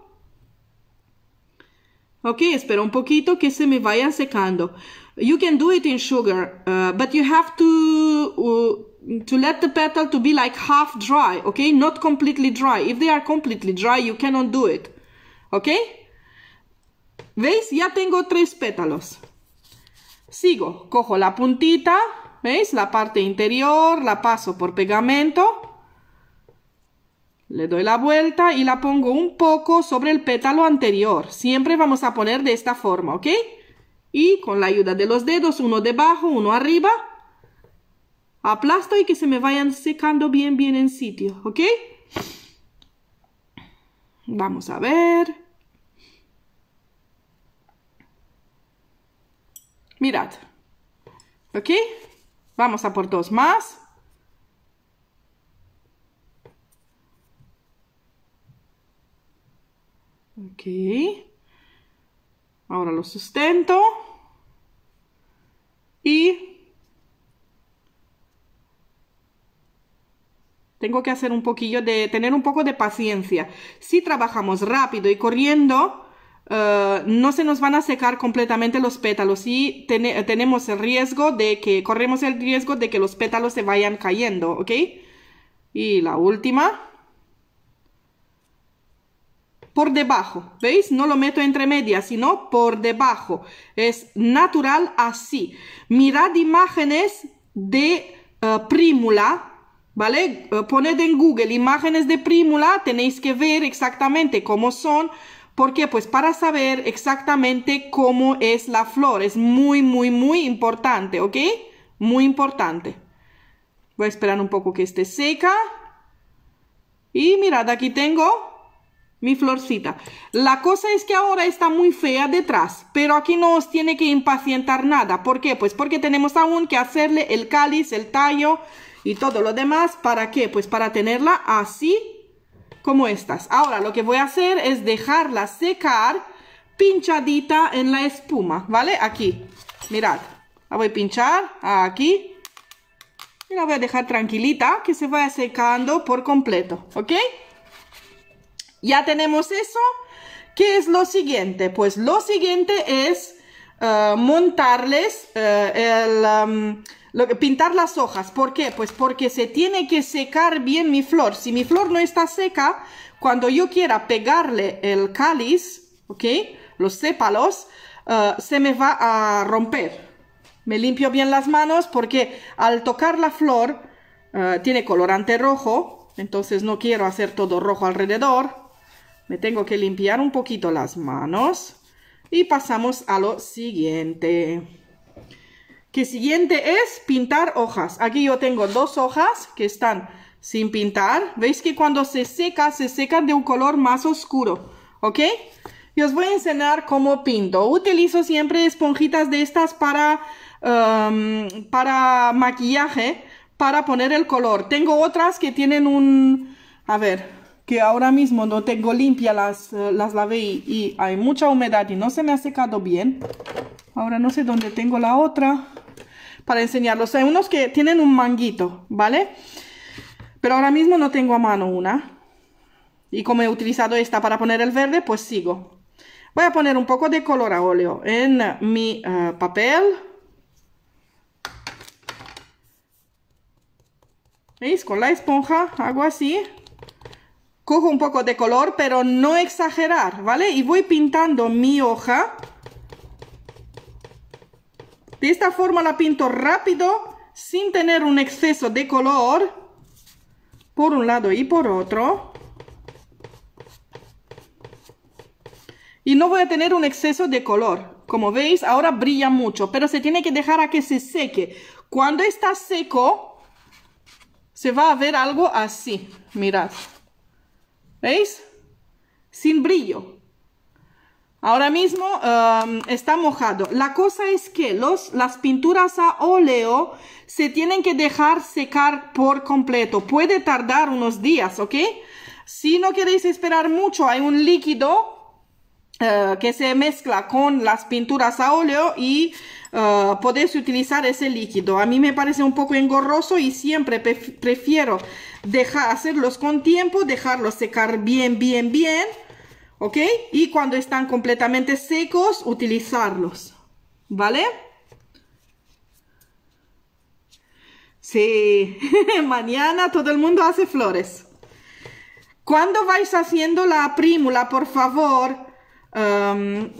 Ok, espero un poquito que se me vaya secando. You can do it in sugar, uh, but you have to... Uh, to let the petal to be like half dry, okay? Not completely dry. If they are completely dry, you cannot do it, Ok? ¿Veis? Ya tengo tres pétalos. Sigo, cojo la puntita, ¿veis? La parte interior, la paso por pegamento. Le doy la vuelta y la pongo un poco sobre el pétalo anterior. Siempre vamos a poner de esta forma, ¿ok? Y con la ayuda de los dedos, uno debajo, uno arriba, aplasto y que se me vayan secando bien, bien en sitio, ¿ok? Vamos a ver. Mirad. ¿Ok? Vamos a por dos más. Ok. Ahora lo sustento. Y tengo que hacer un poquillo de, tener un poco de paciencia. Si trabajamos rápido y corriendo, eh, no se nos van a secar completamente los pétalos y tenemos el riesgo de que, corremos el riesgo de que los pétalos se vayan cayendo, ¿ok? Y la última. Por debajo, ¿veis? No lo meto entre medias, sino por debajo. Es natural así. Mirad imágenes de eh, primula, ¿vale? Eh, poned en Google imágenes de prímula, tenéis que ver exactamente cómo son, ¿Por qué? Pues para saber exactamente cómo es la flor. Es muy, muy, muy importante, ¿ok? Muy importante. Voy a esperar un poco que esté seca. Y mirad, aquí tengo mi florcita. La cosa es que ahora está muy fea detrás, pero aquí no os tiene que impacientar nada. ¿Por qué? Pues porque tenemos aún que hacerle el cáliz, el tallo y todo lo demás. ¿Para qué? Pues para tenerla así como estas. Ahora lo que voy a hacer es dejarla secar pinchadita en la espuma, ¿vale? Aquí, mirad, la voy a pinchar aquí y la voy a dejar tranquilita que se vaya secando por completo, ¿ok? Ya tenemos eso. ¿Qué es lo siguiente? Pues lo siguiente es eh, montarles eh, el... Um, pintar las hojas, ¿por qué? Pues porque se tiene que secar bien mi flor. Si mi flor no está seca, cuando yo quiera pegarle el cáliz, ¿ok? Los sépalos, eh, se me va a romper. Me limpio bien las manos porque al tocar la flor eh, tiene colorante rojo, entonces no quiero hacer todo rojo alrededor. Me tengo que limpiar un poquito las manos y pasamos a lo siguiente que siguiente es pintar hojas. Aquí yo tengo dos hojas que están sin pintar. Veis que cuando se seca, se secan de un color más oscuro. ¿Ok? Y os voy a enseñar cómo pinto. Utilizo siempre esponjitas de estas para, um, para maquillaje, para poner el color. Tengo otras que tienen un... A ver, que ahora mismo no tengo limpia, las, eh, las lavé y, y hay mucha humedad y no se me ha secado bien. Ahora no sé dónde tengo la otra para enseñarlos. Hay unos que tienen un manguito, ¿vale? Pero ahora mismo no tengo a mano una. Y como he utilizado esta para poner el verde, pues sigo. Voy a poner un poco de color a óleo en mi eh, papel. ¿Veis? Con la esponja hago así. Cojo un poco de color, pero no exagerar, ¿vale? Y voy pintando mi hoja de esta forma la pinto rápido sin tener un exceso de color por un lado y por otro. Y no voy a tener un exceso de color. Como veis, ahora brilla mucho, pero se tiene que dejar a que se seque. Cuando está seco, se va a ver algo así. Mirad. ¿Veis? Sin brillo. Ahora mismo um, está mojado. La cosa es que los, las pinturas a óleo se tienen que dejar secar por completo. Puede tardar unos días, ¿ok? Si no queréis esperar mucho, hay un líquido uh, que se mezcla con las pinturas a óleo y uh, podéis utilizar ese líquido. A mí me parece un poco engorroso y siempre prefiero dejar, hacerlos con tiempo, dejarlos secar bien, bien, bien ¿ok? Y cuando están completamente secos, utilizarlos, ¿vale? Sí, mañana todo el mundo hace flores. Cuando vais haciendo la primula, por favor, em,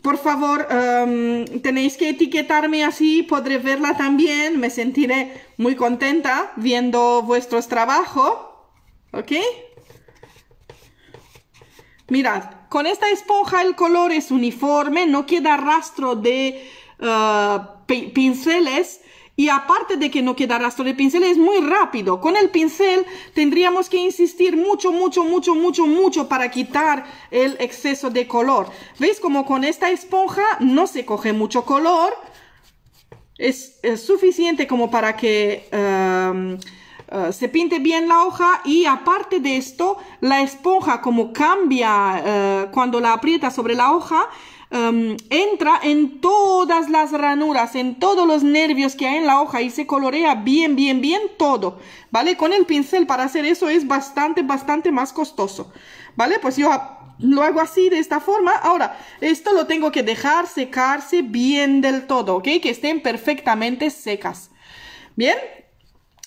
por favor, em, tenéis que etiquetarme así, podré verla también, me sentiré muy contenta viendo vuestros trabajos, ¿ok? Mirad, con esta esponja el color es uniforme, no queda rastro de eh, pinceles y aparte de que no queda rastro de pinceles, es muy rápido. Con el pincel tendríamos que insistir mucho, mucho, mucho, mucho, mucho para quitar el exceso de color. ¿Veis como con esta esponja no se coge mucho color? Es, suficiente como para que... Eh, eh, se pinte bien la hoja y aparte de esto, la esponja como cambia eh, cuando la aprieta sobre la hoja, em, entra en todas las ranuras, en todos los nervios que hay en la hoja y se colorea bien, bien, bien todo, ¿vale? Con el pincel para hacer eso es bastante, bastante más costoso, ¿vale? Pues yo lo hago así de esta forma. Ahora, esto lo tengo que dejar secarse bien del todo, ¿ok? Que estén perfectamente secas. Bien,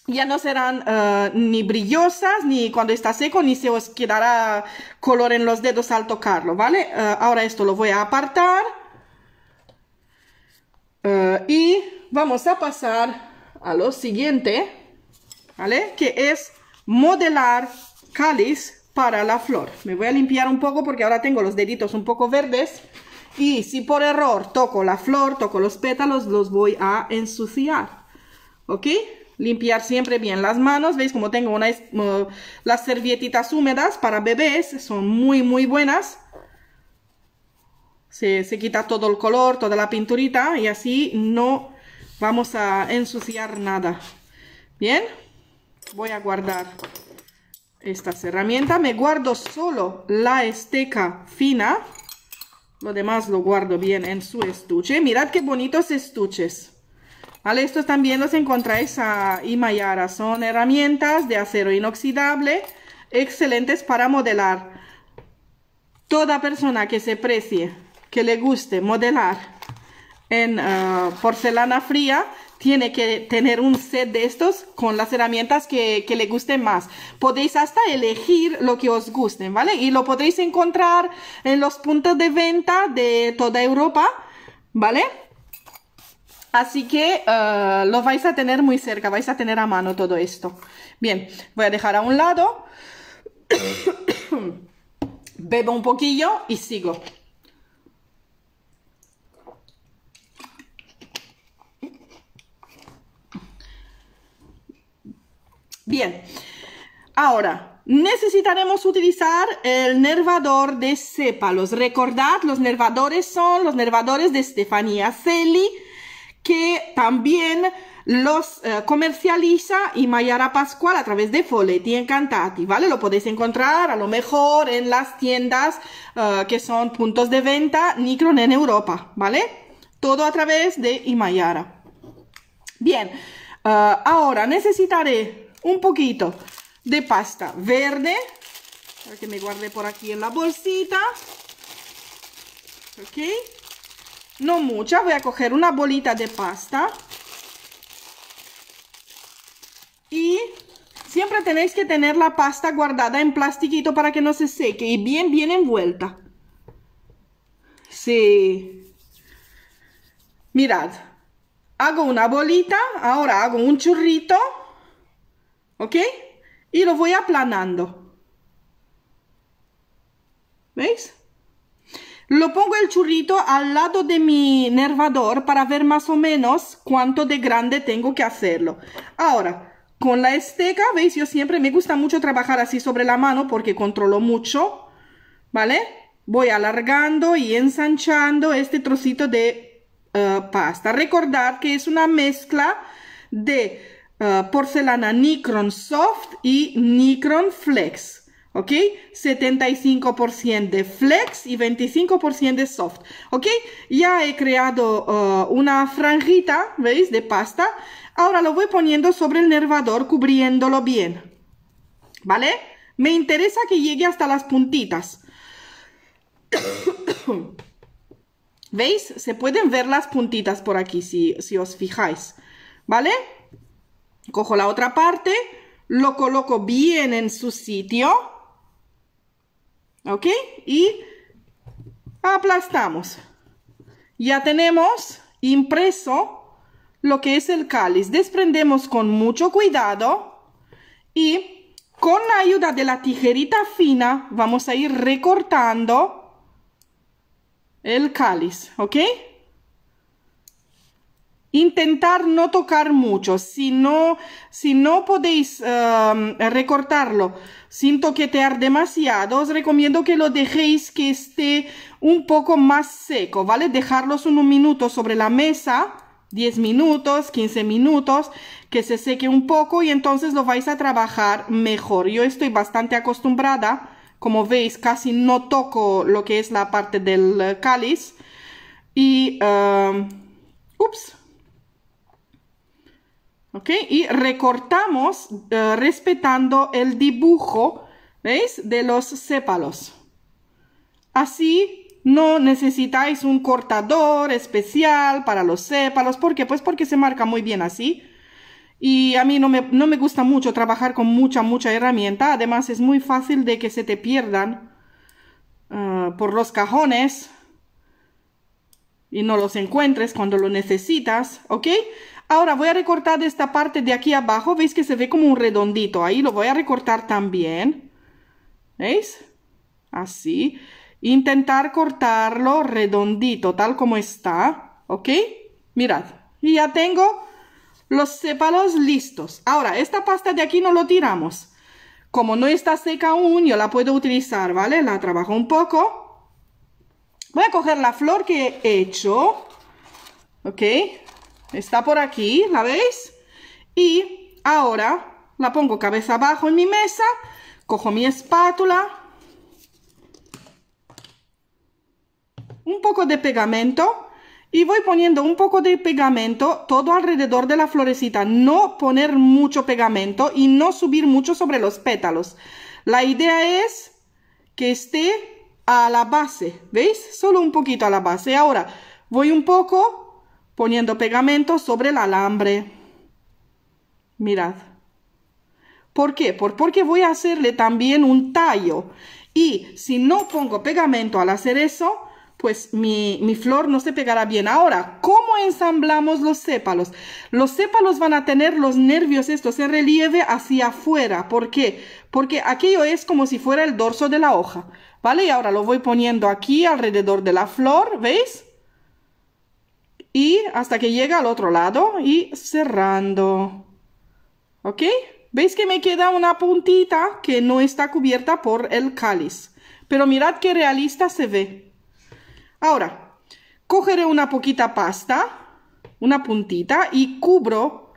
ya no serán eh, ni brillosas, ni cuando está seco, ni se os quedará color en los dedos al tocarlo, ¿vale? Eh, ahora esto lo voy a apartar. Eh, y vamos a pasar a lo siguiente, ¿vale? Que es modelar cáliz para la flor. Me voy a limpiar un poco porque ahora tengo los deditos un poco verdes. Y si por error toco la flor, toco los pétalos, los voy a ensuciar. ¿Ok? Limpiar siempre bien las manos, veis como tengo una, las servietitas húmedas para bebés, son muy muy buenas. Se, se quita todo el color, toda la pinturita y así no vamos a ensuciar nada. Bien, voy a guardar estas herramientas. Me guardo solo la esteca fina. Lo demás lo guardo bien en su estuche. Mirad qué bonitos estuches. Estos también los encontráis a Imayara. Son herramientas de acero inoxidable, excelentes para modelar. Toda persona que se precie, que le guste modelar en eh, porcelana fría, tiene que tener un set de estos con las herramientas que, que, le gusten más. Podéis hasta elegir lo que os gusten, ¿vale? Y lo podéis encontrar en los puntos de venta de toda Europa, ¿vale? Así que eh, lo vais a tener muy cerca, vais a tener a mano todo esto. Bien, voy a dejar a un lado. Bebo un poquillo y sigo. Bien, ahora necesitaremos utilizar el nervador de sépalos. Recordad, los nervadores son los nervadores de Estefanía Celi que también los eh, comercializa Imayara Pascual a través de Folletti Encantati, ¿vale? Lo podéis encontrar a lo mejor en las tiendas eh, que son puntos de venta Nikron en Europa, ¿vale? Todo a través de Imayara. Bien, eh, ahora necesitaré un poquito de pasta verde, para que me guarde por aquí en la bolsita, ¿ok? no mucha, voy a coger una bolita de pasta y siempre tenéis que tener la pasta guardada en plastiquito para que no se seque y bien bien envuelta sí mirad hago una bolita ahora hago un churrito ok y lo voy aplanando veis lo pongo el churrito al lado de mi nervador para ver más o menos cuánto de grande tengo que hacerlo. Ahora, con la esteca, veis, yo siempre me gusta mucho trabajar así sobre la mano porque controlo mucho, ¿vale? Voy alargando y ensanchando este trocito de eh, pasta. Recordar que es una mezcla de eh, porcelana Nikron Soft y Nikron Flex. ¿ok? 75% de flex y 25% de soft, ¿ok? Ya he creado uh, una franjita, ¿veis? De pasta. Ahora lo voy poniendo sobre el nervador cubriéndolo bien, ¿vale? Me interesa que llegue hasta las puntitas. ¿Veis? Se pueden ver las puntitas por aquí si, si os fijáis, ¿vale? Cojo la otra parte, lo coloco bien en su sitio, ¿Ok? Y aplastamos. Ya tenemos impreso lo que es el cáliz. Desprendemos con mucho cuidado y con la ayuda de la tijerita fina vamos a ir recortando el cáliz, ¿ok? Intentar no tocar mucho, si no, si no podéis um, recortarlo sin toquetear demasiado, os recomiendo que lo dejéis que esté un poco más seco, ¿vale? Dejarlos un minuto sobre la mesa, 10 minutos, 15 minutos, que se seque un poco y entonces lo vais a trabajar mejor. Yo estoy bastante acostumbrada, como veis casi no toco lo que es la parte del cáliz y... Um, ups, ¿ok? Y recortamos eh, respetando el dibujo, ¿veis? De los sépalos. Así no necesitáis un cortador especial para los sépalos. ¿Por qué? Pues porque se marca muy bien así. Y a mí no me, gusta mucho trabajar con mucha, mucha herramienta. Además es muy fácil de que se te pierdan eh, por los cajones y no los encuentres cuando lo necesitas, ¿ok? Ahora voy a recortar esta parte de aquí abajo. Veis que se ve como un redondito. Ahí lo voy a recortar también. ¿Veis? Así. Intentar cortarlo redondito, tal como está. ¿Ok? Mirad. Y ya tengo los sépalos listos. Ahora, esta pasta de aquí no lo tiramos. Como no está seca aún, yo la puedo utilizar, ¿vale? La trabajo un poco. Voy a coger la flor que he hecho. ¿Ok? Está por aquí, ¿la veis? Y ahora la pongo cabeza abajo en mi mesa, cojo mi espátula, un poco de pegamento y voy poniendo un poco de pegamento todo alrededor de la florecita. No poner mucho pegamento y no subir mucho sobre los pétalos. La idea es que esté a la base, ¿veis? Solo un poquito a la base. Ahora voy un poco poniendo pegamento sobre el alambre. Mirad. ¿Por qué? Porque voy a hacerle también un tallo. Y si no pongo pegamento al hacer eso, pues mi, mi, flor no se pegará bien. Ahora, ¿cómo ensamblamos los sépalos? Los sépalos van a tener los nervios estos en relieve hacia afuera. ¿Por qué? Porque aquello es como si fuera el dorso de la hoja. ¿Vale? Y ahora lo voy poniendo aquí alrededor de la flor, ¿veis? y hasta que llega al otro lado y cerrando. ¿Ok? ¿Veis que me queda una puntita que no está cubierta por el cáliz? Pero mirad qué realista se ve. Ahora, cogeré una poquita pasta, una puntita y cubro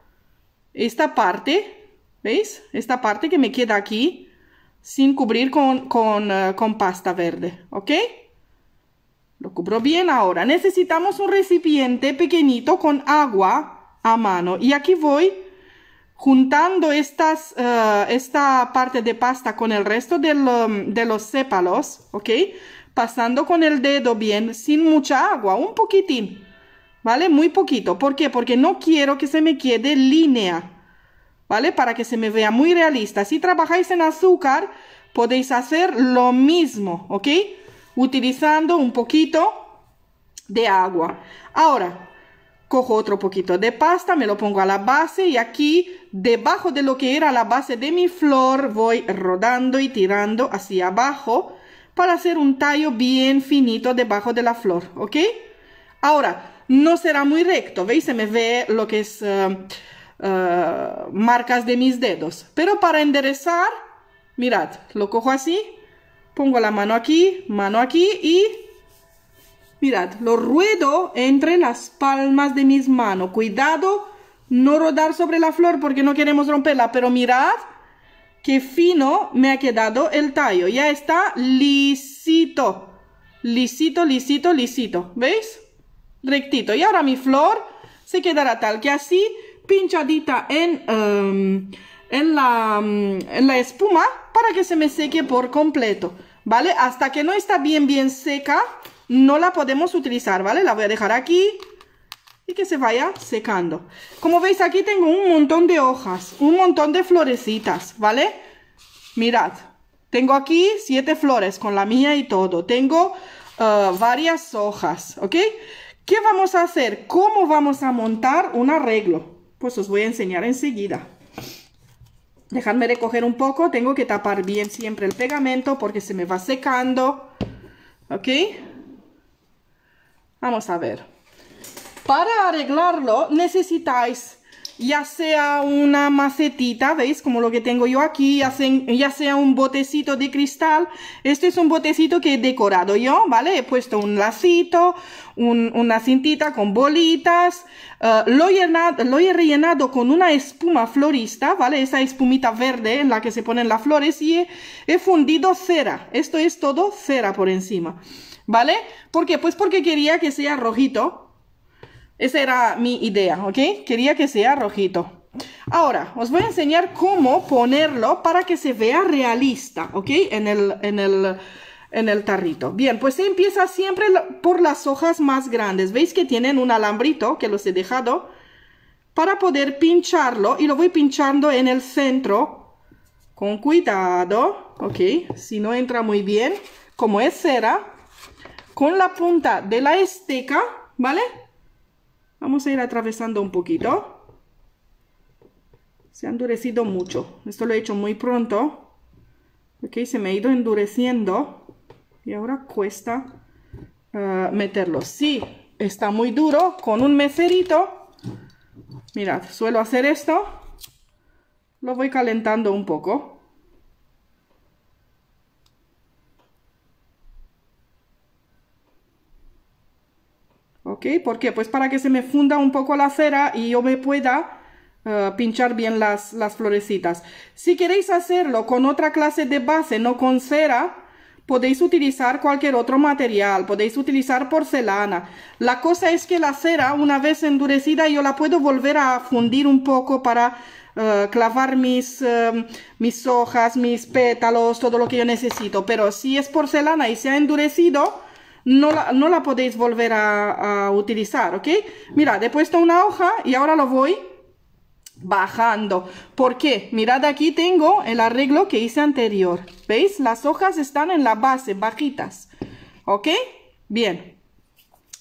esta parte, ¿veis? Esta parte que me queda aquí sin cubrir con, con eh, pasta verde, ¿ok? Lo cubro bien ahora. Necesitamos un recipiente pequeñito con agua a mano. Y aquí voy juntando estas, eh, esta parte de pasta con el resto um, de los sépalos, ¿ok? Pasando con el dedo bien, sin mucha agua, un poquitín, ¿vale? Muy poquito. ¿Por qué? Porque no quiero que se me quede línea, ¿vale? Para que se me vea muy realista. Si trabajáis en azúcar, podéis hacer lo mismo, ¿ok? utilizando un poquito de agua. Ahora, cojo otro poquito de pasta, me lo pongo a la base y aquí debajo de lo que era la base de mi flor voy rodando y tirando hacia abajo para hacer un tallo bien finito debajo de la flor, ¿ok? Ahora, no será muy recto, ¿veis? Se me ve lo que es eh, eh, marcas de mis dedos, pero para enderezar, mirad, lo cojo así pongo la mano aquí, mano aquí y mirad, lo ruedo entre las palmas de mis manos. Cuidado, no rodar sobre la flor porque no queremos romperla, pero mirad qué fino me ha quedado el tallo. Ya está lisito, lisito, lisito, lisito, ¿veis? Rectito. Y ahora mi flor se quedará tal que así, pinchadita en, em, en, la, em, en la espuma para que se me seque por completo. ¿vale? Hasta que no está bien, bien seca, no la podemos utilizar, ¿vale? La voy a dejar aquí y que se vaya secando. Como veis aquí tengo un montón de hojas, un montón de florecitas, ¿vale? Mirad, tengo aquí siete flores con la mía y todo. Tengo eh, varias hojas, ¿ok? ¿Qué vamos a hacer? ¿Cómo vamos a montar un arreglo? Pues os voy a enseñar enseguida. Dejadme recoger un poco, tengo que tapar bien siempre el pegamento porque se me va secando, ¿ok? Vamos a ver. Para arreglarlo necesitáis ya sea una macetita, ¿veis? Como lo que tengo yo aquí, ya sea, ya sea, un botecito de cristal. Este es un botecito que he decorado yo, ¿vale? He puesto un lacito, una cintita con bolitas. Eh, lo, he lo, he rellenado con una espuma florista, ¿vale? Esa espumita verde en la que se ponen las flores. Y he, he fundido cera. Esto es todo cera por encima, ¿vale? ¿Por qué? Pues porque quería que sea rojito esa era mi idea, ¿ok? Quería que sea rojito. Ahora, os voy a enseñar cómo ponerlo para que se vea realista, ¿ok? En el, en el, en el tarrito. Bien, pues se empieza siempre por las hojas más grandes. ¿Veis que tienen un alambrito que los he dejado? Para poder pincharlo, y lo voy pinchando en el centro, con cuidado, ¿ok? Si no entra muy bien, como es cera, con la punta de la esteca, ¿vale? Vamos a ir atravesando un poquito. Se ha endurecido mucho. Esto lo he hecho muy pronto. Ok, se me ha ido endureciendo. Y ahora cuesta eh, meterlo. Si sí, está muy duro, con un meserito. Mirad, suelo hacer esto. Lo voy calentando un poco. ¿Por qué? Pues para que se me funda un poco la cera y yo me pueda eh, pinchar bien las, florecitas. Si queréis hacerlo con otra clase de base, no con cera, podéis utilizar cualquier otro material, podéis utilizar porcelana. La cosa es que la cera, una vez endurecida, yo la puedo volver a fundir un poco para eh, clavar mis, em, mis hojas, mis pétalos, todo lo que yo necesito. Pero si es porcelana y se ha endurecido, no la, no la podéis volver a, utilizar, ¿ok? Mirad, he puesto una hoja y ahora lo voy bajando. ¿Por qué? Mirad, aquí tengo el arreglo que hice anterior. ¿Veis? Las hojas están en la base, bajitas. ¿Ok? Bien.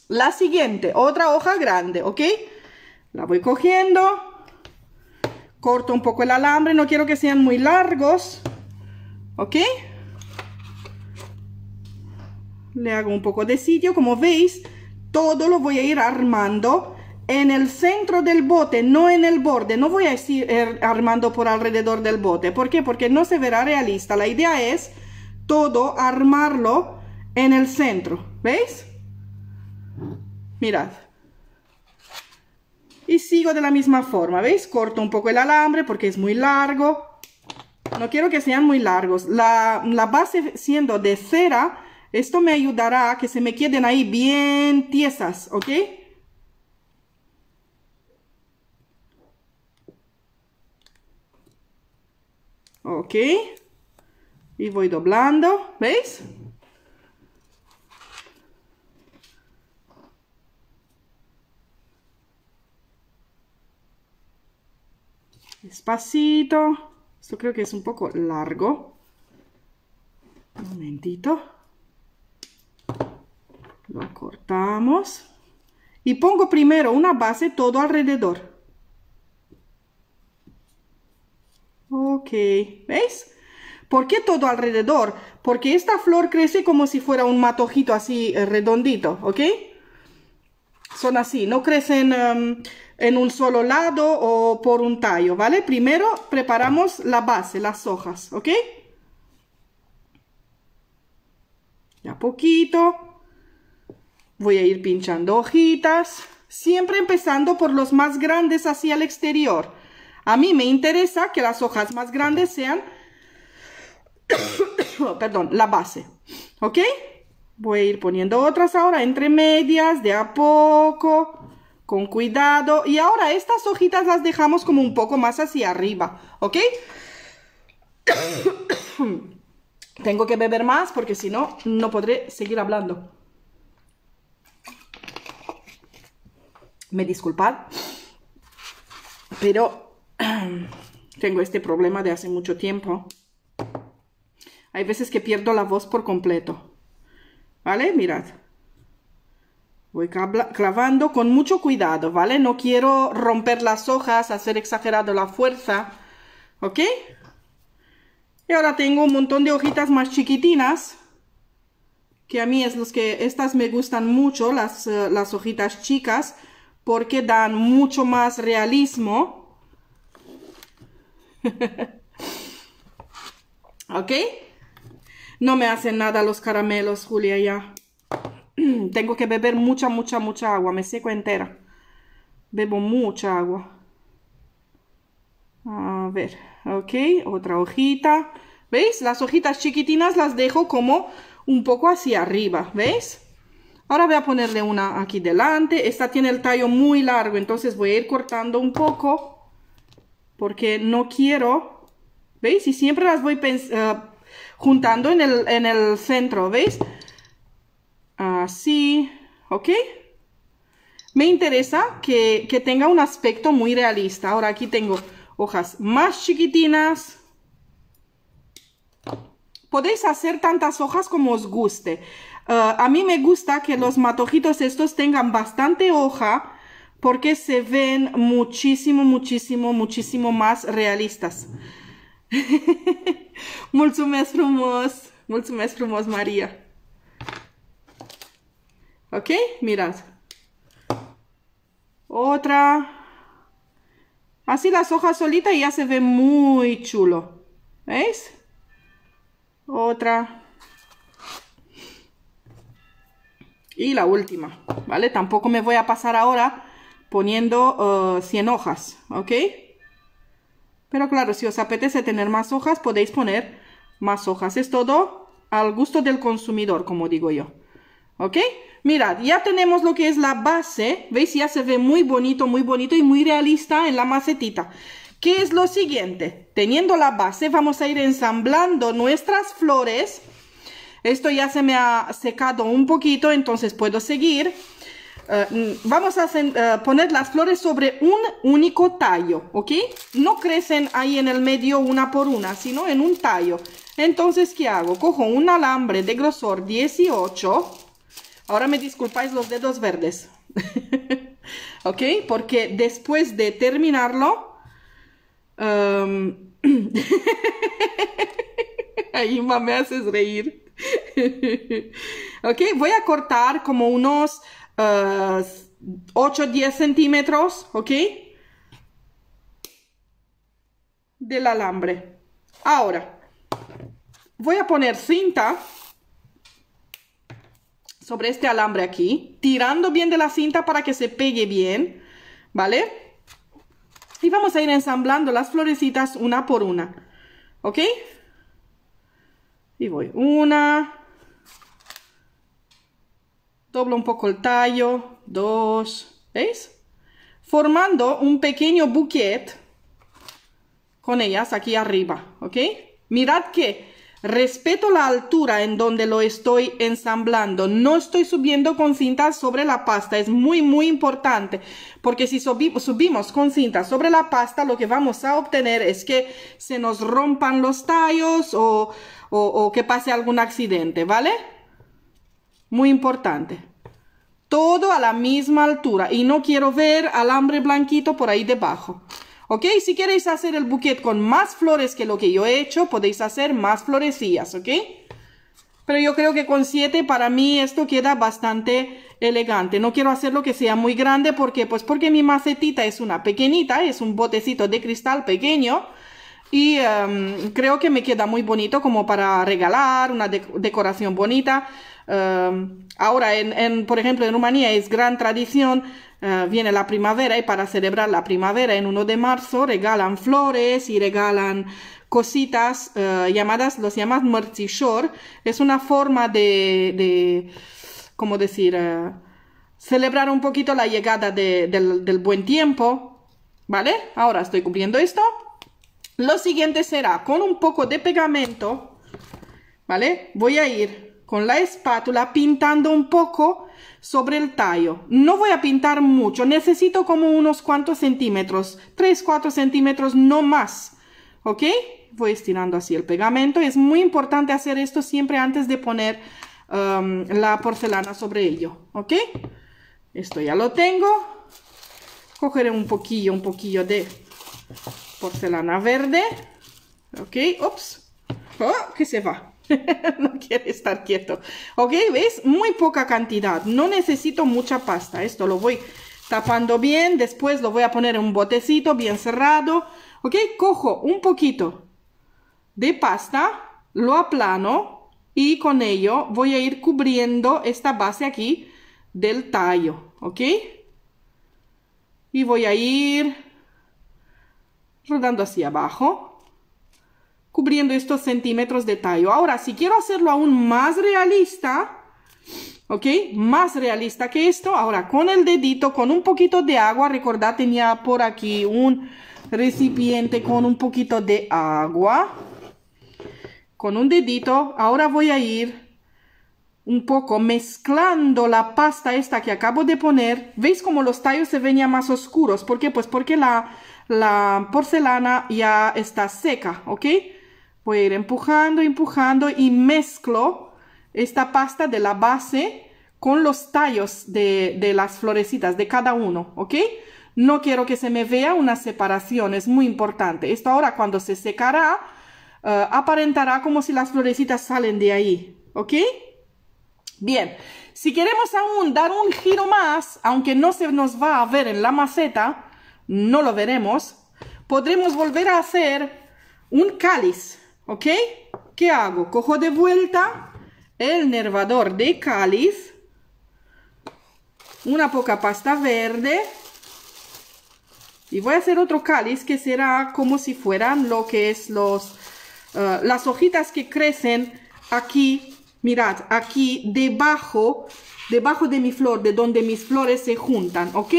La siguiente, otra hoja grande, ¿ok? La voy cogiendo. Corto un poco el alambre, no quiero que sean muy largos. ¿Ok? le hago un poco de sitio, como veis, todo lo voy a ir armando en el centro del bote, no en el borde, no voy a ir eh, armando por alrededor del bote, ¿por qué? Porque no se verá realista, la idea es todo armarlo en el centro, ¿veis? Mirad. Y sigo de la misma forma, ¿veis? Corto un poco el alambre porque es muy largo. No quiero que sean muy largos. La, la base siendo de cera, esto me ayudará a que se me queden ahí bien tiesas, ¿ok? Ok. Y voy doblando, ¿veis? Despacito. Esto creo que es un poco largo. Un momentito. Lo cortamos. Y pongo primero una base todo alrededor. Ok, ¿veis? ¿Por qué todo alrededor? Porque esta flor crece como si fuera un matojito así eh, redondito, ¿ok? Son así, no crecen em, en un solo lado o por un tallo, ¿vale? Primero preparamos la base, las hojas, ¿ok? Ya poquito. Voy a ir pinchando hojitas, siempre empezando por los más grandes hacia el exterior. A mí me interesa que las hojas más grandes sean, perdón, la base, ¿ok? Voy a ir poniendo otras ahora entre medias, de a poco, con cuidado. Y ahora estas hojitas las dejamos como un poco más hacia arriba, ¿ok? Tengo que beber más porque si no, no podré seguir hablando. me disculpad, pero tengo este problema de hace mucho tiempo. Hay veces que pierdo la voz por completo. ¿Vale? Mirad. Voy clavando con mucho cuidado, ¿vale? No quiero romper las hojas, hacer exagerado la fuerza, ¿ok? Y ahora tengo un montón de hojitas más chiquitinas, que a mí es los que, estas me gustan mucho, las, eh, las hojitas chicas, porque dan mucho más realismo. ¿Ok? No me hacen nada los caramelos, Julia, ya. Tengo que beber mucha, mucha, mucha agua. Me seco entera. Bebo mucha agua. A ver, ok, otra hojita. ¿Veis? Las hojitas chiquitinas las dejo como un poco hacia arriba, ¿veis? Ahora voy a ponerle una aquí delante. Esta tiene el tallo muy largo, entonces voy a ir cortando un poco. Porque no quiero... ¿Veis? Y siempre las voy eh, juntando en el, en el centro, ¿veis? Así, ¿ok? Me interesa que, que tenga un aspecto muy realista. Ahora aquí tengo hojas más chiquitinas. Podéis hacer tantas hojas como os guste. Ah, a mí me gusta que los matojitos estos tengan bastante hoja porque se ven muchísimo, muchísimo, muchísimo más realistas. Muchísimas frumos! Muchísimas frumos, María Ok? Mirad. Otra. Así las hojas solitas ya se ven muy chulo. ¿Veis? Otra. y la última, ¿vale? Tampoco me voy a pasar ahora poniendo 100 eh, hojas, ¿ok? Pero claro, si os apetece tener más hojas, podéis poner más hojas. Es todo al gusto del consumidor, como digo yo. ¿Ok? Mirad, ya tenemos lo que es la base. ¿Veis? Ya se ve muy bonito, muy bonito y muy realista en la macetita. ¿Qué es lo siguiente? Teniendo la base, vamos a ir ensamblando nuestras flores esto ya se me ha secado un poquito, entonces puedo seguir. Eh, mm, vamos a eh, poner las flores sobre un único tallo, ¿ok? No crecen ahí en el medio una por una, sino en un tallo. Entonces, ¿qué hago? Cojo un alambre de grosor 18. Ahora me disculpáis los dedos verdes, ¿ok? Porque después de terminarlo... Em, ahí me haces reír. ok, voy a cortar como unos 8 o 10 centímetros, ok, del alambre. Ahora, voy a poner cinta sobre este alambre aquí, tirando bien de la cinta para que se pegue bien, ¿vale? Y vamos a ir ensamblando las florecitas una por una, ¿ok? y voy una doblo un poco el tallo dos veis formando un pequeño bouquet con ellas aquí arriba ok mirad que respeto la altura en donde lo estoy ensamblando no estoy subiendo con cinta sobre la pasta es muy muy importante porque si subimos con cinta sobre la pasta lo que vamos a obtener es que se nos rompan los tallos o o, que pase algún accidente, ¿vale? Muy importante. Todo a la misma altura y no quiero ver alambre blanquito por ahí debajo. ¿Ok? Si queréis hacer el bouquet con más flores que lo que yo he hecho, podéis hacer más florecillas, ¿ok? Pero yo creo que con siete para mí esto queda bastante elegante. No quiero hacerlo que sea muy grande porque, pues porque mi macetita es una pequeñita, es un botecito de cristal pequeño y em, creo que me queda muy bonito como para regalar, una decoración bonita. Em, ahora, en, por ejemplo, en Rumanía es gran tradición, eh, viene la primavera y para celebrar la primavera en 1 de marzo regalan flores y regalan cositas eh, llamadas, los llamas mărțișor. Es una forma de, de ¿cómo decir? Eh, celebrar un poquito la llegada de, del, del buen tiempo. ¿Vale? Ahora estoy cumpliendo esto. Lo siguiente será con un poco de pegamento, ¿vale? Voy a ir con la espátula pintando un poco sobre el tallo. No voy a pintar mucho, necesito como unos cuantos centímetros, 3-4 centímetros, no más, ¿ok? Voy estirando así el pegamento, es muy importante hacer esto siempre antes de poner um, la porcelana sobre ello, ¿ok? Esto ya lo tengo, cogeré un poquillo, un poquillo de porcelana verde. Ok, ups. Oh, que se va. no quiere estar quieto. Ok, veis, Muy poca cantidad. No necesito mucha pasta. Esto lo voy tapando bien. Después lo voy a poner en un botecito bien cerrado. Ok, cojo un poquito de pasta, lo aplano y con ello voy a ir cubriendo esta base aquí del tallo. Ok. Y voy a ir rodando hacia abajo, cubriendo estos centímetros de tallo. Ahora, si quiero hacerlo aún más realista, ¿ok? Más realista que esto. Ahora, con el dedito, con un poquito de agua, recordad, tenía por aquí un recipiente con un poquito de agua. Con un dedito, ahora voy a ir un poco mezclando la pasta esta que acabo de poner. ¿Veis cómo los tallos se ven más oscuros? porque Pues porque la la porcelana ya está seca, ¿ok? Voy a ir empujando, empujando y mezclo esta pasta de la base con los tallos de, de las florecitas de cada uno, ¿ok? No quiero que se me vea una separación, es muy importante. Esto ahora cuando se secará, eh, aparentará como si las florecitas salen de ahí, ¿ok? Bien, si queremos aún dar un giro más, aunque no se nos va a ver en la maceta, no lo veremos, podremos volver a hacer un cáliz, ¿ok? ¿Qué hago? Cojo de vuelta el nervador de cáliz, una poca pasta verde, y voy a hacer otro cáliz que será como si fueran lo que es los, eh, las hojitas que crecen aquí, mirad, aquí debajo, debajo de mi flor, de donde mis flores se juntan, ¿ok?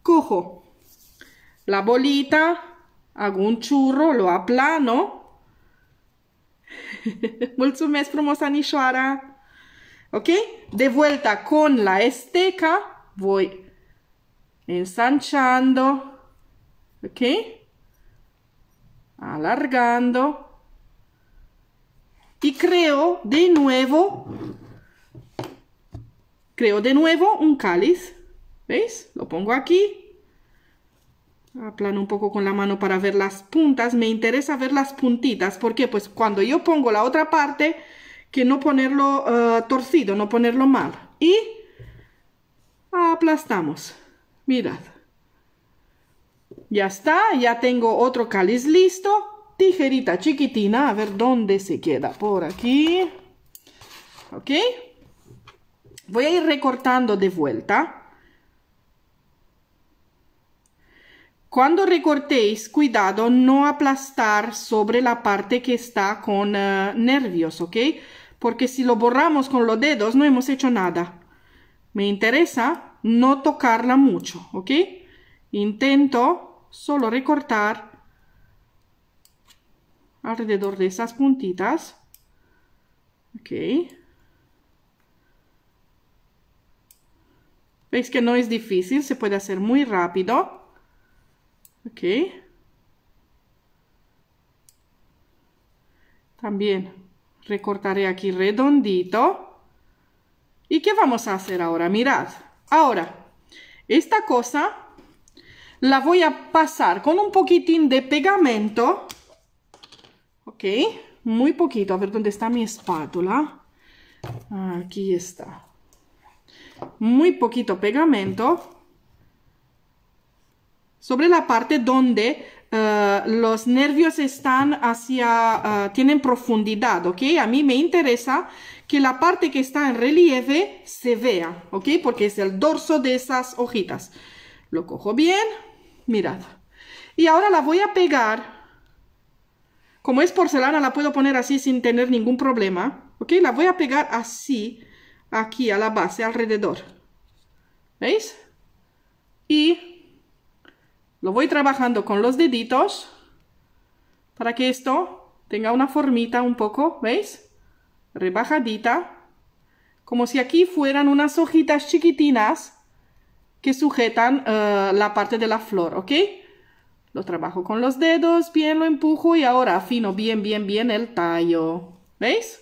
Cojo la bolita, hago un churro, lo aplano. Mulțumesc frumos, Anișoara! ¿Ok? De vuelta con la esteca, voy ensanchando, ¿ok? Alargando. Y creo de nuevo, creo de nuevo un cáliz. ¿Veis? Lo pongo aquí aplano un poco con la mano para ver las puntas, me interesa ver las puntitas, porque pues cuando yo pongo la otra parte, que no ponerlo eh, torcido, no ponerlo mal, y aplastamos, mirad, ya está, ya tengo otro cáliz listo, tijerita chiquitina, a ver dónde se queda, por aquí, ok, voy a ir recortando de vuelta, Cuando recortéis, cuidado no aplastar sobre la parte que está con eh, nervios, ¿ok? Porque si lo borramos con los dedos no hemos hecho nada. Me interesa no tocarla mucho, ¿ok? Intento solo recortar alrededor de esas puntitas. ¿Ok? ¿Veis que no es difícil? Se puede hacer muy rápido. Okay. También recortaré aquí redondito. ¿Y qué vamos a hacer ahora? Mirad. Ahora, esta cosa la voy a pasar con un poquitín de pegamento. Ok, muy poquito. A ver dónde está mi espátula. Aquí está. Muy poquito pegamento sobre la parte donde eh, los nervios están hacia, eh, tienen profundidad, ¿ok? A mí me interesa que la parte que está en relieve se vea, ¿ok? Porque es el dorso de esas hojitas. Lo cojo bien, mirad. Y ahora la voy a pegar. Como es porcelana, la puedo poner así sin tener ningún problema, ¿ok? La voy a pegar así, aquí a la base, alrededor. ¿Veis? Y lo voy trabajando con los deditos para que esto tenga una formita un poco, ¿veis? Rebajadita, como si aquí fueran unas hojitas chiquitinas que sujetan eh, la parte de la flor, ¿ok? Lo trabajo con los dedos, bien lo empujo y ahora afino bien, bien, bien el tallo, ¿veis?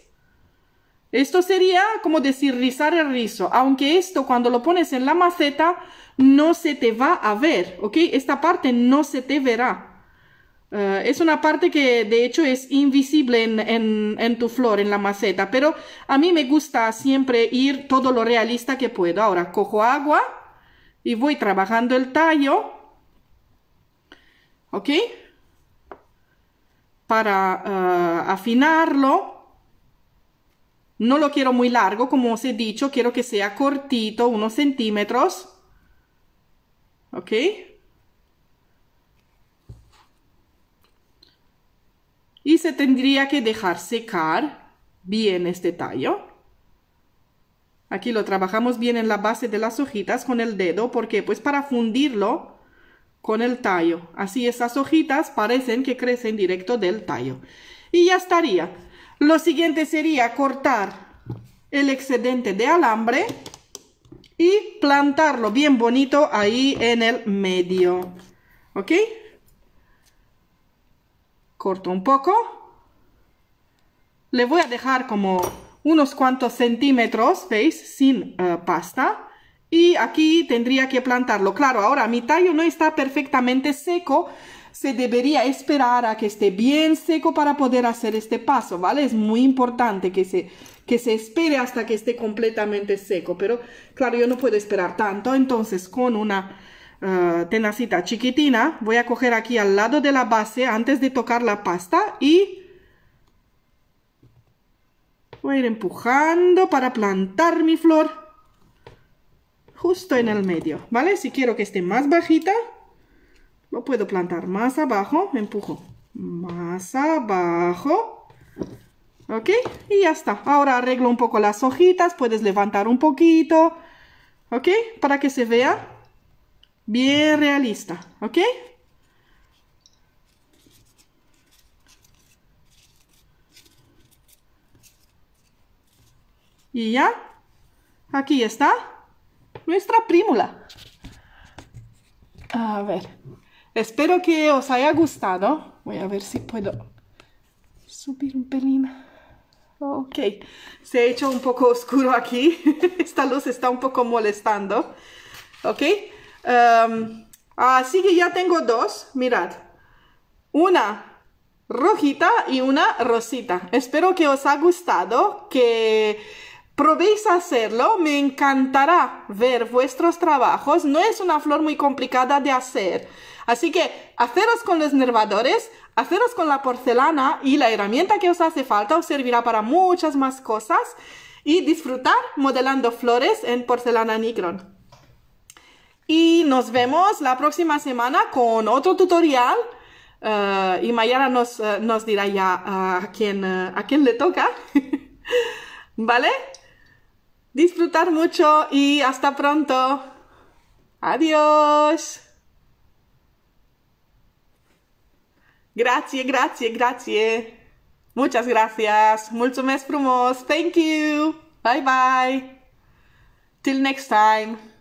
Esto sería como decir rizar el rizo, aunque esto cuando lo pones en la maceta no se te va a ver, ¿ok? Esta parte no se te verá. Eh, es una parte que de hecho es invisible en, tu flor, en la maceta, pero a mí me gusta siempre ir todo lo realista que puedo. Ahora cojo agua y voy trabajando el tallo, ¿ok? Para eh, afinarlo no lo quiero muy largo, como os he dicho, quiero que sea cortito, unos centímetros. ¿Ok? Y se tendría que dejar secar bien este tallo. Aquí lo trabajamos bien en la base de las hojitas con el dedo, porque pues para fundirlo con el tallo. Así esas hojitas parecen que crecen directo del tallo. Y ya estaría. Lo siguiente sería cortar el excedente de alambre y plantarlo bien bonito ahí en el medio. ¿Ok? Corto un poco. Le voy a dejar como unos cuantos centímetros, ¿veis? Sin eh, pasta. Y aquí tendría que plantarlo. Claro, ahora mi tallo no está perfectamente seco, se debería esperar a que esté bien seco para poder hacer este paso, ¿vale? Es muy importante que se, que se espere hasta que esté completamente seco, pero claro, yo no puedo esperar tanto, entonces con una eh, tenacita chiquitina voy a coger aquí al lado de la base antes de tocar la pasta y voy a ir empujando para plantar mi flor justo en el medio, ¿vale? Si quiero que esté más bajita, lo puedo plantar más abajo, empujo. Más abajo. ¿Ok? Y ya está. Ahora arreglo un poco las hojitas. Puedes levantar un poquito. ¿Ok? Para que se vea bien realista. ¿Ok? Y ya, aquí está nuestra primula A ver. Espero que os haya gustado. Voy a ver si puedo subir un pelín. Ok, se ha hecho un poco oscuro aquí. Esta luz está un poco molestando. Ok, em, así ah, que ya tengo dos. Mirad, una rojita y una rosita. Espero que os haya gustado, que probéis a hacerlo. Me encantará ver vuestros trabajos. No es una flor muy complicada de hacer. Así que haceros con los nervadores, haceros con la porcelana y la herramienta que os hace falta os servirá para muchas más cosas y disfrutar modelando flores en porcelana Nikron. Y nos vemos la próxima semana con otro tutorial. Eh, y Mayara nos, eh, dirá ya eh, a, quién, a quién le toca. ¿Vale? Disfrutar mucho y hasta pronto. Adiós. Grazie, grazie, grazie. Muchas gracias. Mulțumesc frumos. Thank you. Bye bye. Till next time.